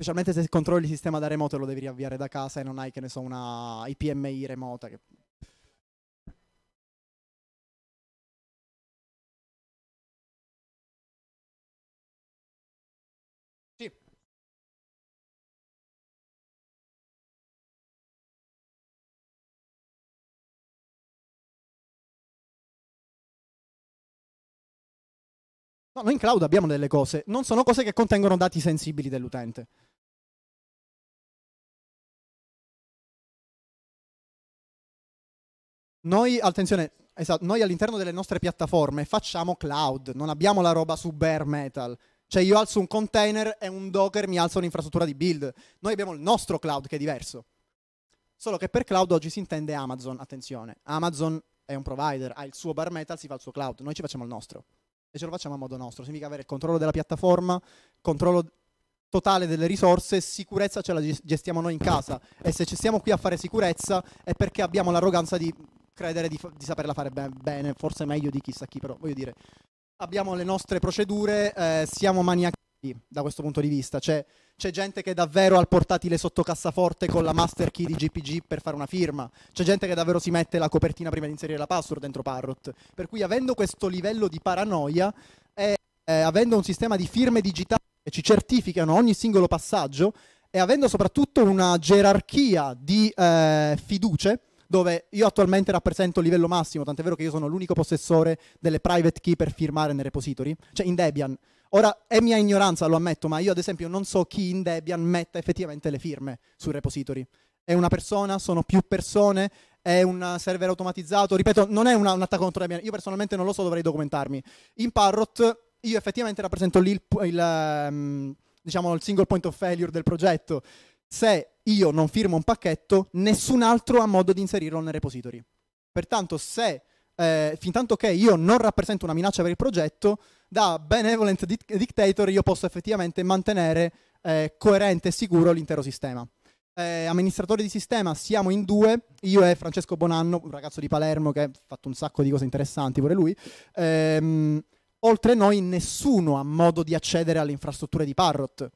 Specialmente se controlli il sistema da remoto e lo devi riavviare da casa e non hai, che ne so, una IPMI remota che No, noi in cloud abbiamo delle cose, non sono cose che contengono dati sensibili dell'utente. Noi, attenzione, esatto, noi all'interno delle nostre piattaforme facciamo cloud, non abbiamo la roba su bare metal. Cioè io alzo un container e un docker mi alza un'infrastruttura di build. Noi abbiamo il nostro cloud che è diverso. Solo che per cloud oggi si intende Amazon, attenzione. Amazon è un provider, ha il suo bare metal, si fa il suo cloud, noi ci facciamo il nostro e ce lo facciamo a modo nostro. Significa avere il controllo della piattaforma, controllo totale delle risorse, sicurezza ce la gestiamo noi in casa e se ci stiamo qui a fare sicurezza è perché abbiamo l'arroganza di credere di, di saperla fare ben, bene, forse meglio di chissà chi, però voglio dire, abbiamo le nostre procedure, eh, siamo maniacali da questo punto di vista. C'è, c'è gente che davvero ha il portatile sotto cassaforte con la master key di GPG per fare una firma, c'è gente che davvero si mette la copertina prima di inserire la password dentro Parrot. Per cui avendo questo livello di paranoia e eh, avendo un sistema di firme digitali che ci certificano ogni singolo passaggio e avendo soprattutto una gerarchia di eh, fiducie, dove io attualmente rappresento il livello massimo, tant'è vero che io sono l'unico possessore delle private key per firmare nei repository, cioè in Debian Ora è mia ignoranza, lo ammetto, ma io ad esempio non so chi in Debian metta effettivamente le firme sul repository. È una persona, sono più persone, è un server automatizzato, ripeto, non è un, un attacco contro Debian, io personalmente non lo so, dovrei documentarmi. In Parrot io effettivamente rappresento lì il, il, ehm, diciamo, il single point of failure del progetto. Se io non firmo un pacchetto, nessun altro ha modo di inserirlo nel repository. Pertanto se eh, fin tanto che io non rappresento una minaccia per il progetto, da benevolent dictator io posso effettivamente mantenere eh, coerente e sicuro l'intero sistema. Eh, amministratori di sistema siamo in due, io e Francesco Bonanno, un ragazzo di Palermo che ha fatto un sacco di cose interessanti pure lui. Ehm, oltre noi nessuno ha modo di accedere alle infrastrutture di Parrot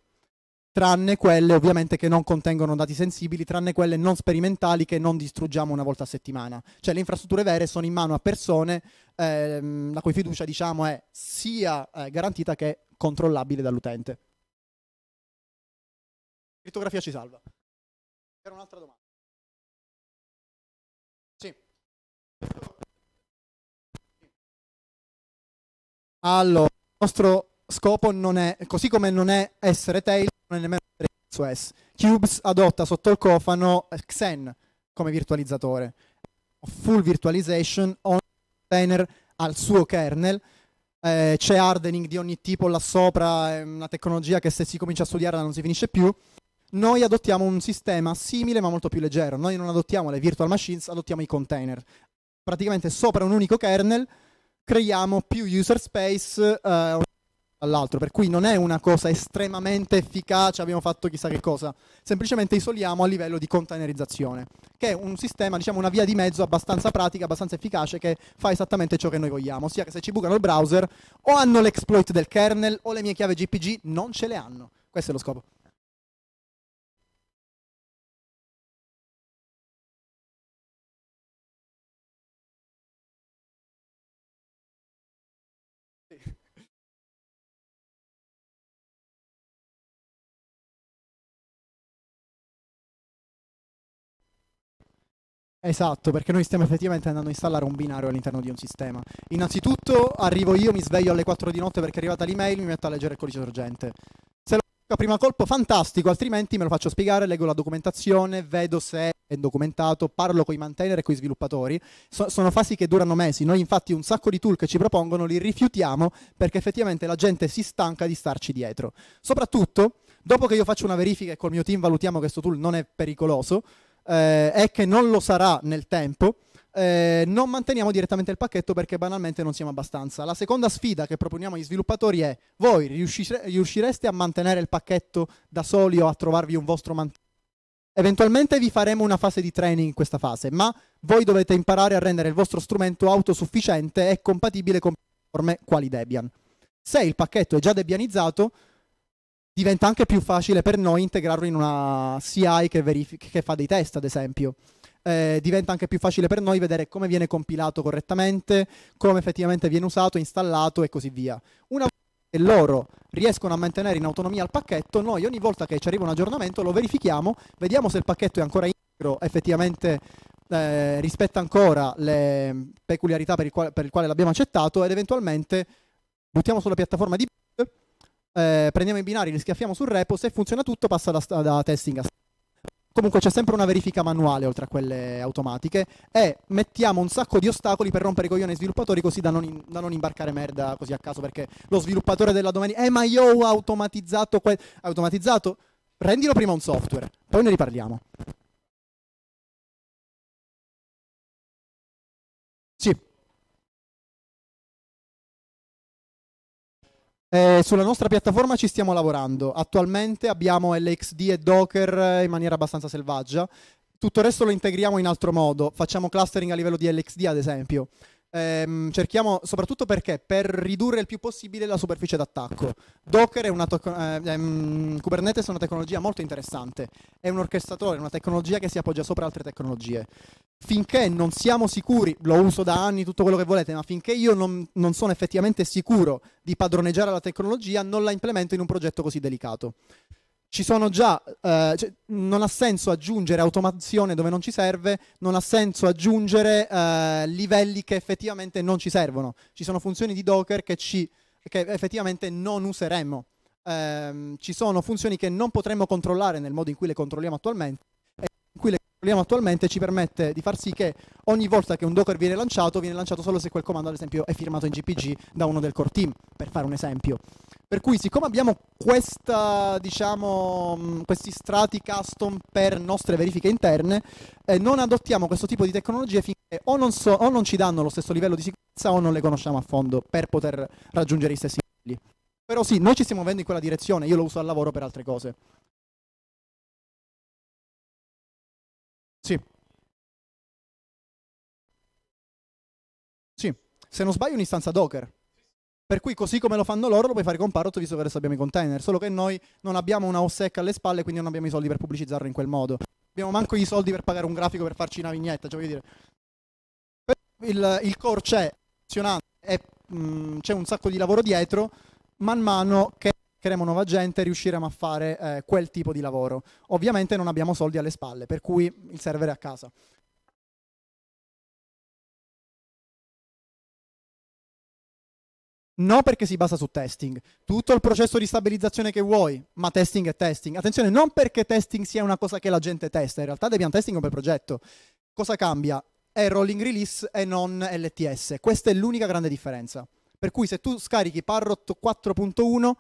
tranne quelle ovviamente che non contengono dati sensibili, tranne quelle non sperimentali che non distruggiamo una volta a settimana. Cioè le infrastrutture vere sono in mano a persone ehm, la cui fiducia diciamo è sia eh, garantita che controllabile dall'utente. Crittografia ci salva. C'era un'altra domanda. Sì. Allora, il nostro scopo non è, così come non è essere tail, non è nemmeno SOS. Cubes adotta sotto il cofano Xen come virtualizzatore. Full virtualization, ogni container ha il suo kernel, eh, c'è hardening di ogni tipo là sopra, è una tecnologia che se si comincia a studiarla non si finisce più. Noi adottiamo un sistema simile ma molto più leggero. Noi non adottiamo le virtual machines, adottiamo i container. Praticamente sopra un unico kernel creiamo più user space, eh, all'altro, per cui non è una cosa estremamente efficace, abbiamo fatto chissà che cosa, semplicemente isoliamo a livello di containerizzazione, che è un sistema, diciamo una via di mezzo abbastanza pratica, abbastanza efficace, che fa esattamente ciò che noi vogliamo, ossia che se ci bucano il browser o hanno l'exploit del kernel o le mie chiavi GPG non ce le hanno, questo è lo scopo. Esatto, perché noi stiamo effettivamente andando a installare un binario all'interno di un sistema. Innanzitutto arrivo io, mi sveglio alle 4 di notte perché è arrivata l'email, mi metto a leggere il codice sorgente. Se lo faccio a prima colpo, fantastico, altrimenti me lo faccio spiegare, leggo la documentazione, vedo se è documentato, parlo con i maintainer e con i sviluppatori. So- sono fasi che durano mesi. Noi infatti un sacco di tool che ci propongono li rifiutiamo perché effettivamente la gente si stanca di starci dietro. Soprattutto, dopo che io faccio una verifica e col mio team valutiamo che questo tool non è pericoloso, eh, è che non lo sarà nel tempo, eh, non manteniamo direttamente il pacchetto perché banalmente non siamo abbastanza. La seconda sfida che proponiamo agli sviluppatori è voi riuscire, riuscireste a mantenere il pacchetto da soli o a trovarvi un vostro mantenimento? Eventualmente vi faremo una fase di training in questa fase, ma voi dovete imparare a rendere il vostro strumento autosufficiente e compatibile con piattaforme quali Debian. Se il pacchetto è già debianizzato, diventa anche più facile per noi integrarlo in una CI che, verific- che fa dei test, ad esempio. Eh, diventa anche più facile per noi vedere come viene compilato correttamente, come effettivamente viene usato, installato e così via. Una volta che loro riescono a mantenere in autonomia il pacchetto, noi ogni volta che ci arriva un aggiornamento lo verifichiamo, vediamo se il pacchetto è ancora integro, effettivamente eh, rispetta ancora le peculiarità per il, quale, per il quale l'abbiamo accettato ed eventualmente buttiamo sulla piattaforma di eh, prendiamo i binari, li schiaffiamo sul repo, se funziona tutto passa da, da testing a Comunque c'è sempre una verifica manuale oltre a quelle automatiche e mettiamo un sacco di ostacoli per rompere i coglioni ai sviluppatori così da non, in, da non imbarcare merda così a caso perché lo sviluppatore della domenica... Eh ma io ho automatizzato... Que- automatizzato? Rendilo prima un software, poi ne riparliamo. Eh, sulla nostra piattaforma ci stiamo lavorando. Attualmente abbiamo LXD e Docker eh, in maniera abbastanza selvaggia. Tutto il resto lo integriamo in altro modo. Facciamo clustering a livello di LXD, ad esempio ehm, cerchiamo soprattutto perché per ridurre il più possibile la superficie d'attacco. Docker è una to- eh, ehm, Kubernetes è una tecnologia molto interessante, è un orchestratore, una tecnologia che si appoggia sopra altre tecnologie. Finché non siamo sicuri, lo uso da anni tutto quello che volete, ma finché io non, non sono effettivamente sicuro di padroneggiare la tecnologia, non la implemento in un progetto così delicato ci sono già, eh, cioè, non ha senso aggiungere automazione dove non ci serve, non ha senso aggiungere eh, livelli che effettivamente non ci servono. Ci sono funzioni di Docker che, ci, che effettivamente non useremo. Eh, ci sono funzioni che non potremmo controllare nel modo in cui le controlliamo attualmente e in cui le controlliamo attualmente ci permette di far sì che ogni volta che un Docker viene lanciato, viene lanciato solo se quel comando ad esempio è firmato in GPG da uno del core team, per fare un esempio. Per cui siccome abbiamo questa, diciamo, mm, questi strati custom per nostre verifiche interne, eh, non adottiamo questo tipo di tecnologie finché o non, so, o non, ci danno lo stesso livello di sicurezza o non le conosciamo a fondo per poter raggiungere i stessi livelli. Però sì, noi ci stiamo muovendo in quella direzione, io lo uso al lavoro per altre cose. Sì. Sì, se non sbaglio un'istanza Docker. Per cui così come lo fanno loro lo puoi fare con Parrot visto che adesso abbiamo i container, solo che noi non abbiamo una OSEC alle spalle quindi non abbiamo i soldi per pubblicizzarlo in quel modo. Abbiamo manco i soldi per pagare un grafico per farci una vignetta, cioè voglio dire. Il, il core c'è, funzionante, mm, c'è un sacco di lavoro dietro, man mano che cercheremo nuova gente riusciremo a fare eh, quel tipo di lavoro. Ovviamente non abbiamo soldi alle spalle, per cui il server è a casa. No, perché si basa su testing. Tutto il processo di stabilizzazione che vuoi, ma testing è testing. Attenzione, non perché testing sia una cosa che la gente testa, in realtà Debian testing come progetto. Cosa cambia? È rolling release e non LTS. Questa è l'unica grande differenza. Per cui se tu scarichi Parrot 4.1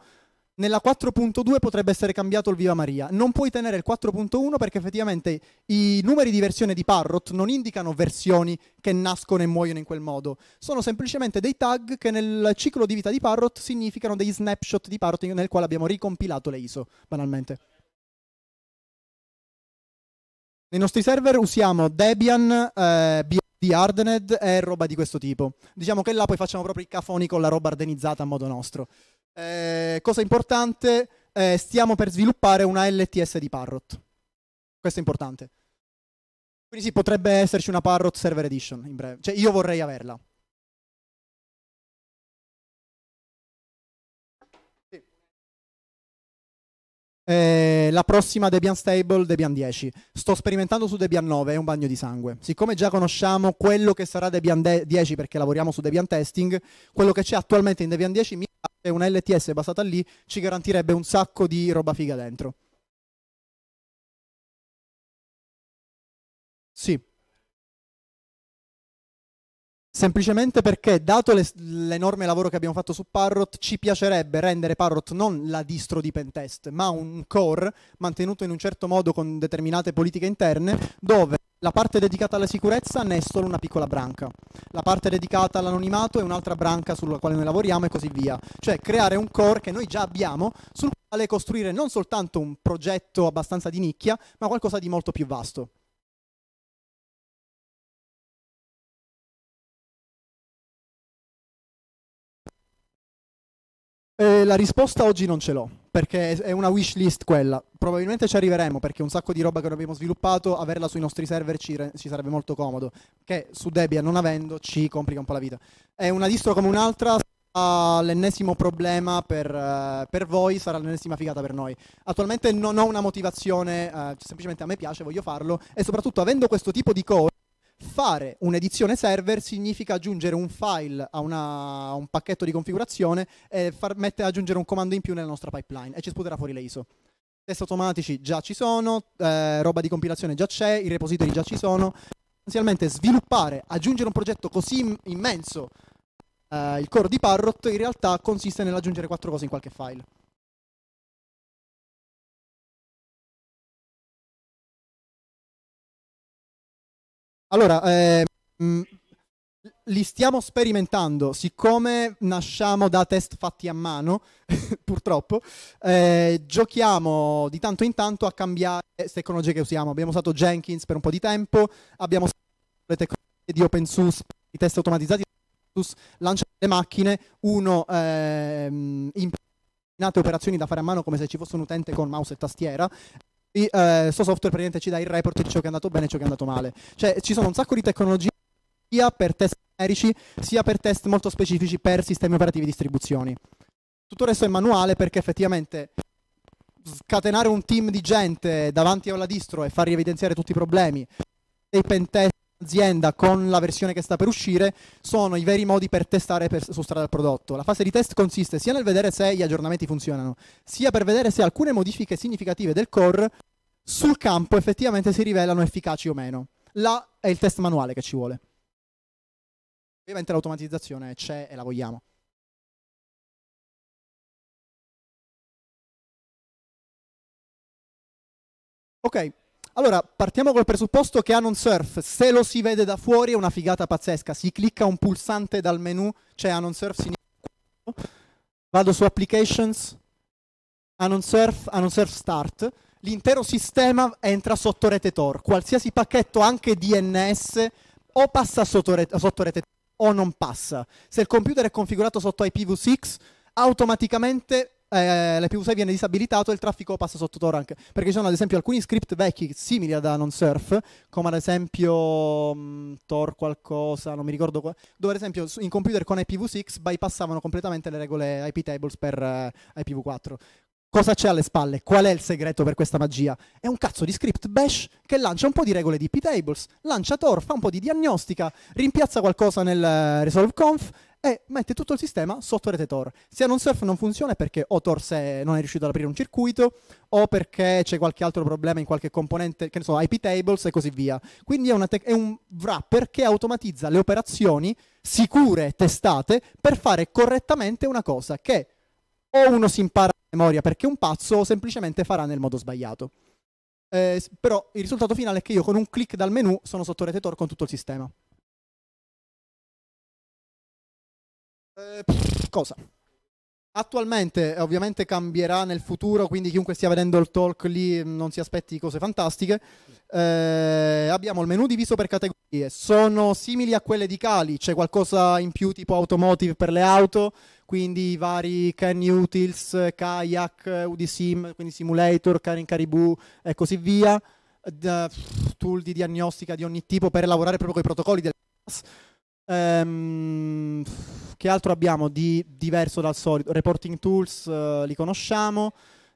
nella 4.2 potrebbe essere cambiato il Viva Maria. Non puoi tenere il 4.1 perché effettivamente i numeri di versione di Parrot non indicano versioni che nascono e muoiono in quel modo. Sono semplicemente dei tag che nel ciclo di vita di Parrot significano dei snapshot di Parrot nel quale abbiamo ricompilato le ISO, banalmente. Nei nostri server usiamo Debian, eh, Hardened e roba di questo tipo. Diciamo che là poi facciamo proprio i cafoni con la roba ardenizzata a modo nostro. Eh, cosa importante, eh, stiamo per sviluppare una LTS di Parrot. Questo è importante. Quindi sì, potrebbe esserci una Parrot Server Edition, in breve. Cioè, io vorrei averla. Sì. Eh, la prossima Debian Stable, Debian 10. Sto sperimentando su Debian 9, è un bagno di sangue. Siccome già conosciamo quello che sarà Debian 10 perché lavoriamo su Debian Testing, quello che c'è attualmente in Debian 10 mi e una LTS basata lì ci garantirebbe un sacco di roba figa dentro. Sì. Semplicemente perché, dato l'enorme lavoro che abbiamo fatto su Parrot, ci piacerebbe rendere Parrot non la distro di pentest, ma un core mantenuto in un certo modo con determinate politiche interne, dove la parte dedicata alla sicurezza ne è solo una piccola branca, la parte dedicata all'anonimato è un'altra branca sulla quale noi lavoriamo e così via, cioè creare un core che noi già abbiamo sul quale costruire non soltanto un progetto abbastanza di nicchia, ma qualcosa di molto più vasto. Eh, la risposta oggi non ce l'ho perché è una wish list quella. Probabilmente ci arriveremo perché un sacco di roba che non abbiamo sviluppato, averla sui nostri server ci, re- ci, sarebbe molto comodo, che su Debian non avendo ci complica un po' la vita. È una distro come un'altra, sarà l'ennesimo problema per, uh, per voi, sarà l'ennesima figata per noi. Attualmente non ho una motivazione, uh, semplicemente a me piace, voglio farlo e soprattutto avendo questo tipo di code Fare un'edizione server significa aggiungere un file a, una, a un pacchetto di configurazione e far, mette, aggiungere un comando in più nella nostra pipeline e ci sputerà fuori l'ISO. ISO. Test automatici già ci sono, eh, roba di compilazione già c'è, i repository già ci sono. Essenzialmente sviluppare, aggiungere un progetto così immenso, eh, il core di Parrot, in realtà consiste nell'aggiungere quattro cose in qualche file. Allora, eh, li stiamo sperimentando, siccome nasciamo da test fatti a mano, *laughs* purtroppo, eh, giochiamo di tanto in tanto a cambiare le tecnologie che usiamo. Abbiamo usato Jenkins per un po' di tempo, abbiamo usato le tecnologie di open source, i test automatizzati di lancia le macchine, uno eh, implementate operazioni da fare a mano come se ci fosse un utente con mouse e tastiera, eh, sto software praticamente ci dà il report di ciò che è andato bene e ciò che è andato male. Cioè ci sono un sacco di tecnologie sia per test generici sia per test molto specifici per sistemi operativi e distribuzioni. Tutto il resto è manuale perché effettivamente scatenare un team di gente davanti alla distro e fargli evidenziare tutti i problemi, dei pentest azienda con la versione che sta per uscire sono i veri modi per testare per, su strada il prodotto. La fase di test consiste sia nel vedere se gli aggiornamenti funzionano, sia per vedere se alcune modifiche significative del core sul campo effettivamente si rivelano efficaci o meno. Là è il test manuale che ci vuole. Ovviamente l'automatizzazione c'è e la vogliamo. Ok, allora, partiamo col presupposto che hanno surf. Se lo si vede da fuori è una figata pazzesca. Si clicca un pulsante dal menu, c'è cioè Anon Surf significa... Vado su Applications, Anon Surf, Anon Surf Start. L'intero sistema entra sotto rete Tor. Qualsiasi pacchetto, anche DNS, o passa sotto rete, sotto rete Tor o non passa. Se il computer è configurato sotto IPv6, automaticamente eh, l'APU6 viene disabilitato e il traffico passa sotto torrent. Perché ci sono ad esempio alcuni script vecchi simili ad AnonSurf, come ad esempio mh, mm, Tor qualcosa, non mi ricordo, qua, dove ad esempio in computer con IPv6 bypassavano completamente le regole IP tables per uh, eh, IPv4. Cosa c'è alle spalle? Qual è il segreto per questa magia? È un cazzo di script bash che lancia un po' di regole di IP tables lancia Tor, fa un po' di diagnostica, rimpiazza qualcosa nel eh, resolve conf e mette tutto il sistema sotto rete Tor. Se non surf non funziona perché o Tor non è riuscito ad aprire un circuito o perché c'è qualche altro problema in qualche componente, che ne so, IP tables e così via. Quindi è, tec- è un wrapper che automatizza le operazioni sicure testate per fare correttamente una cosa che o uno si impara a memoria perché è un pazzo o semplicemente farà nel modo sbagliato. Eh, però il risultato finale è che io con un clic dal menu sono sotto rete Tor con tutto il sistema. Eh, cosa? Attualmente eh, ovviamente cambierà nel futuro, quindi chiunque stia vedendo il talk lì mm, non si aspetti cose fantastiche. Eh, abbiamo il menu diviso per categorie, sono simili a quelle di Cali, c'è qualcosa in più tipo automotive per le auto, quindi vari Can Utils, Kayak, UDSIM, quindi Simulator, Carin Caribou e così via, uh, tool di diagnostica di ogni tipo per lavorare proprio con i protocolli delle Ehm, che altro abbiamo di diverso dal solito? Reporting tools eh, li conosciamo.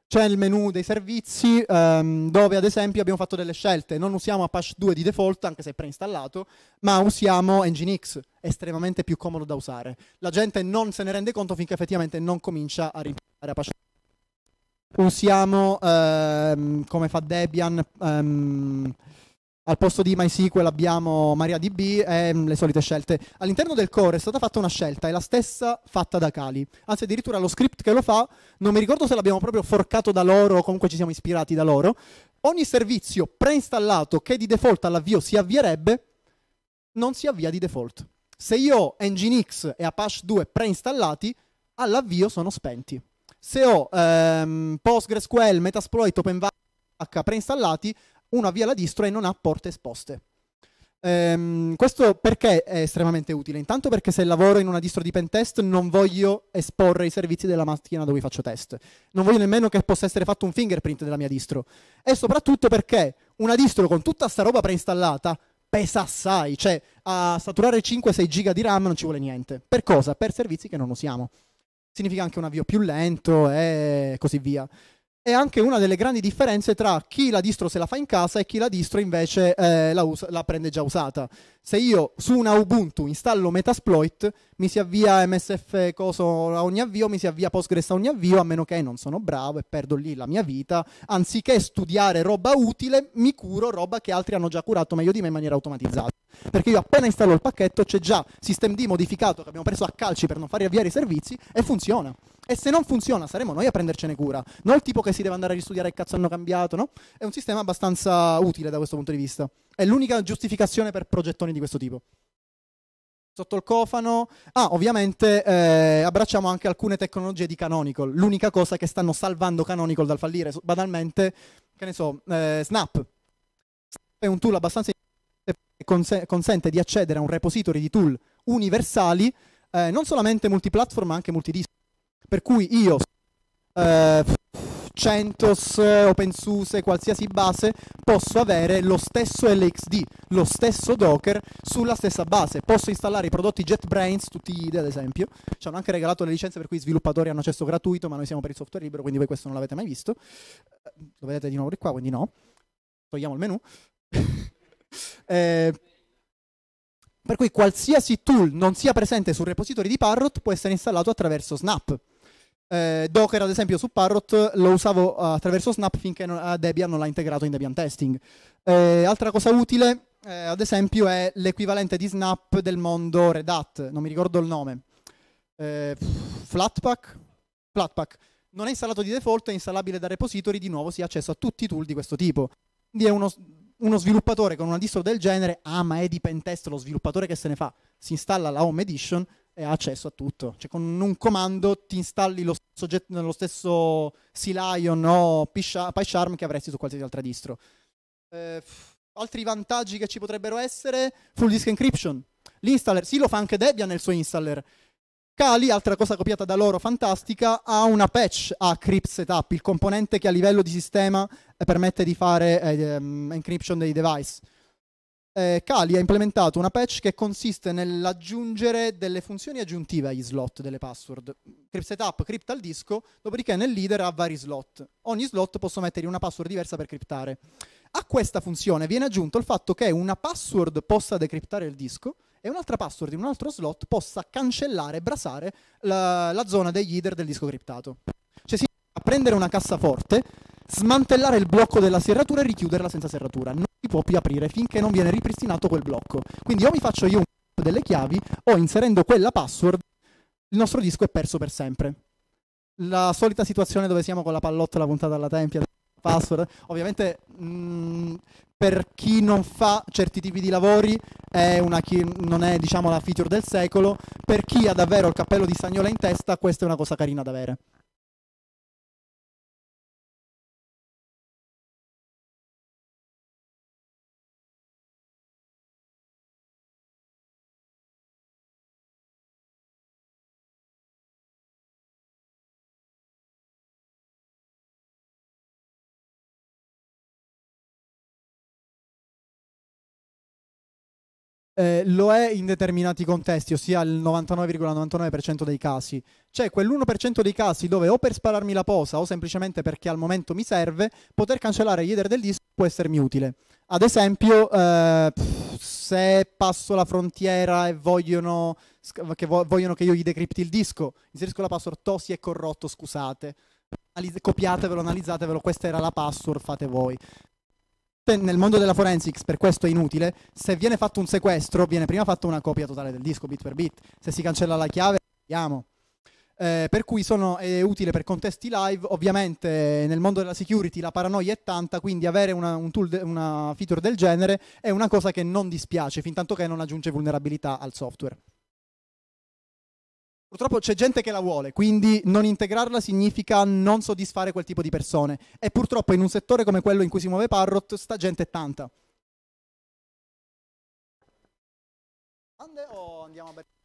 C'è il menu dei servizi ehm, dove ad esempio abbiamo fatto delle scelte. Non usiamo Apache 2 di default, anche se è preinstallato, ma usiamo Nginx, estremamente più comodo da usare. La gente non se ne rende conto finché effettivamente non comincia a riparare Apache 2 usiamo ehm, come fa Debian ehm, al posto di MySQL abbiamo MariaDB e mm, le solite scelte. All'interno del core è stata fatta una scelta, è la stessa fatta da Cali. Anzi, addirittura lo script che lo fa, non mi ricordo se l'abbiamo proprio forcato da loro o comunque ci siamo ispirati da loro. Ogni servizio preinstallato che di default all'avvio si avvierebbe, non si avvia di default. Se io ho Nginx e Apache 2 preinstallati, all'avvio sono spenti. Se ho ehm, PostgreSQL, Metasploit, OpenVac preinstallati, uno avvia la distro e non ha porte esposte. Um, questo perché è estremamente utile? Intanto perché se lavoro in una distro di pentest non voglio esporre i servizi della macchina dove faccio test. Non voglio nemmeno che possa essere fatto un fingerprint della mia distro. E soprattutto perché una distro con tutta sta roba preinstallata pesa assai, cioè a saturare 5-6 giga di RAM non ci vuole niente. Per cosa? Per servizi che non usiamo. Significa anche un avvio più lento e così via è anche una delle grandi differenze tra chi la distro se la fa in casa e chi la distro invece eh, la, us- la, prende già usata. Se io su una Ubuntu installo Metasploit, mi si avvia MSF coso a ogni avvio, mi si avvia Postgres a ogni avvio, a meno che non sono bravo e perdo lì la mia vita. Anziché studiare roba utile, mi curo roba che altri hanno già curato meglio di me in maniera automatizzata. Perché io appena installo il pacchetto c'è già SystemD modificato che abbiamo preso a calci per non far riavviare i servizi e funziona. E se non funziona, saremo noi a prendercene cura, non il tipo che si deve andare a ristudiare il cazzo hanno cambiato, no? È un sistema abbastanza utile da questo punto di vista. È l'unica giustificazione per progettoni di questo tipo. Sotto il cofano. Ah, ovviamente eh, abbracciamo anche alcune tecnologie di Canonical, l'unica cosa che stanno salvando Canonical dal fallire. Banalmente, che ne so, eh, Snap. Snap è un tool abbastanza che cons- consente di accedere a un repository di tool universali, eh, non solamente multiplatform ma anche multidisco. Per cui io, eh, CentOS, OpenSUSE, qualsiasi base, posso avere lo stesso LXD, lo stesso Docker sulla stessa base. Posso installare i prodotti JetBrains, tutti ID ad esempio. Ci hanno anche regalato le licenze per cui i sviluppatori hanno accesso gratuito, ma noi siamo per il software libero, quindi voi questo non l'avete mai visto. Lo eh, vedete di nuovo di qua, quindi no. Togliamo il menu. *laughs* eh, per cui qualsiasi tool non sia presente sul repository di Parrot può essere installato attraverso Snap. Eh, Docker, ad esempio, su Parrot lo usavo eh, attraverso Snap finché non, a eh, Debian non l'ha integrato in Debian Testing. Eh, altra cosa utile, eh, ad esempio, è l'equivalente di Snap del mondo Red Hat, non mi ricordo il nome. Eh, Flatpak? Flatpak. Non è installato di default, è installabile da repository, di nuovo si ha accesso a tutti i tool di questo tipo. Quindi è uno, uno sviluppatore con una distro del genere, ah ma è di pentest lo sviluppatore che se ne fa, si installa la home edition, e ha accesso a tutto. Cioè con un comando ti installi lo soggetto nello stesso CLion o PyCharm che avresti su qualsiasi altra distro. Eh, altri vantaggi che ci potrebbero essere, full disk encryption. L'installer, sì lo fa anche Debian nel suo installer. Kali, altra cosa copiata da loro, fantastica, ha una patch a Crypt Setup, il componente che a livello di sistema eh, permette di fare eh, ehm, encryption dei device eh, Kali ha implementato una patch che consiste nell'aggiungere delle funzioni aggiuntive agli slot delle password. Crypt setup cripta il disco, dopodiché nel leader ha vari slot. Ogni slot posso mettere una password diversa per criptare. A questa funzione viene aggiunto il fatto che una password possa decriptare il disco e un'altra password in un altro slot possa cancellare e brasare la, la, zona degli leader del disco criptato. Cioè si prendere una cassaforte, smantellare il blocco della serratura e richiuderla senza serratura. Non si può più aprire finché non viene ripristinato quel blocco. Quindi o mi faccio io un delle chiavi o inserendo quella password il nostro disco è perso per sempre. La solita situazione dove siamo con la pallottola puntata alla tempia, password, ovviamente mh, mm, per chi non fa certi tipi di lavori è una non è diciamo la feature del secolo, per chi ha davvero il cappello di stagnola in testa questa è una cosa carina da avere. eh, lo è in determinati contesti, ossia il 99,99% dei casi. C'è quell'1% dei casi dove o per spararmi la posa o semplicemente perché al momento mi serve, poter cancellare gli header del disco può essermi utile. Ad esempio, eh, se passo la frontiera e vogliono che, vo- vogliono che io gli decrypti il disco, inserisco la password tosi e corrotto, scusate. Analiz- copiatevelo, analizzatevelo, questa era la password, fate voi nel mondo della forensics, per questo è inutile, se viene fatto un sequestro, viene prima fatta una copia totale del disco, bit per bit. Se si cancella la chiave, vediamo. Eh, per cui sono, è utile per contesti live, ovviamente nel mondo della security la paranoia è tanta, quindi avere una, un de, una feature del genere è una cosa che non dispiace, fin tanto che non aggiunge vulnerabilità al software. Purtroppo c'è gente che la vuole, quindi non integrarla significa non soddisfare quel tipo di persone. E purtroppo in un settore come quello in cui si muove Parrot, sta gente è tanta. Ande o andiamo a...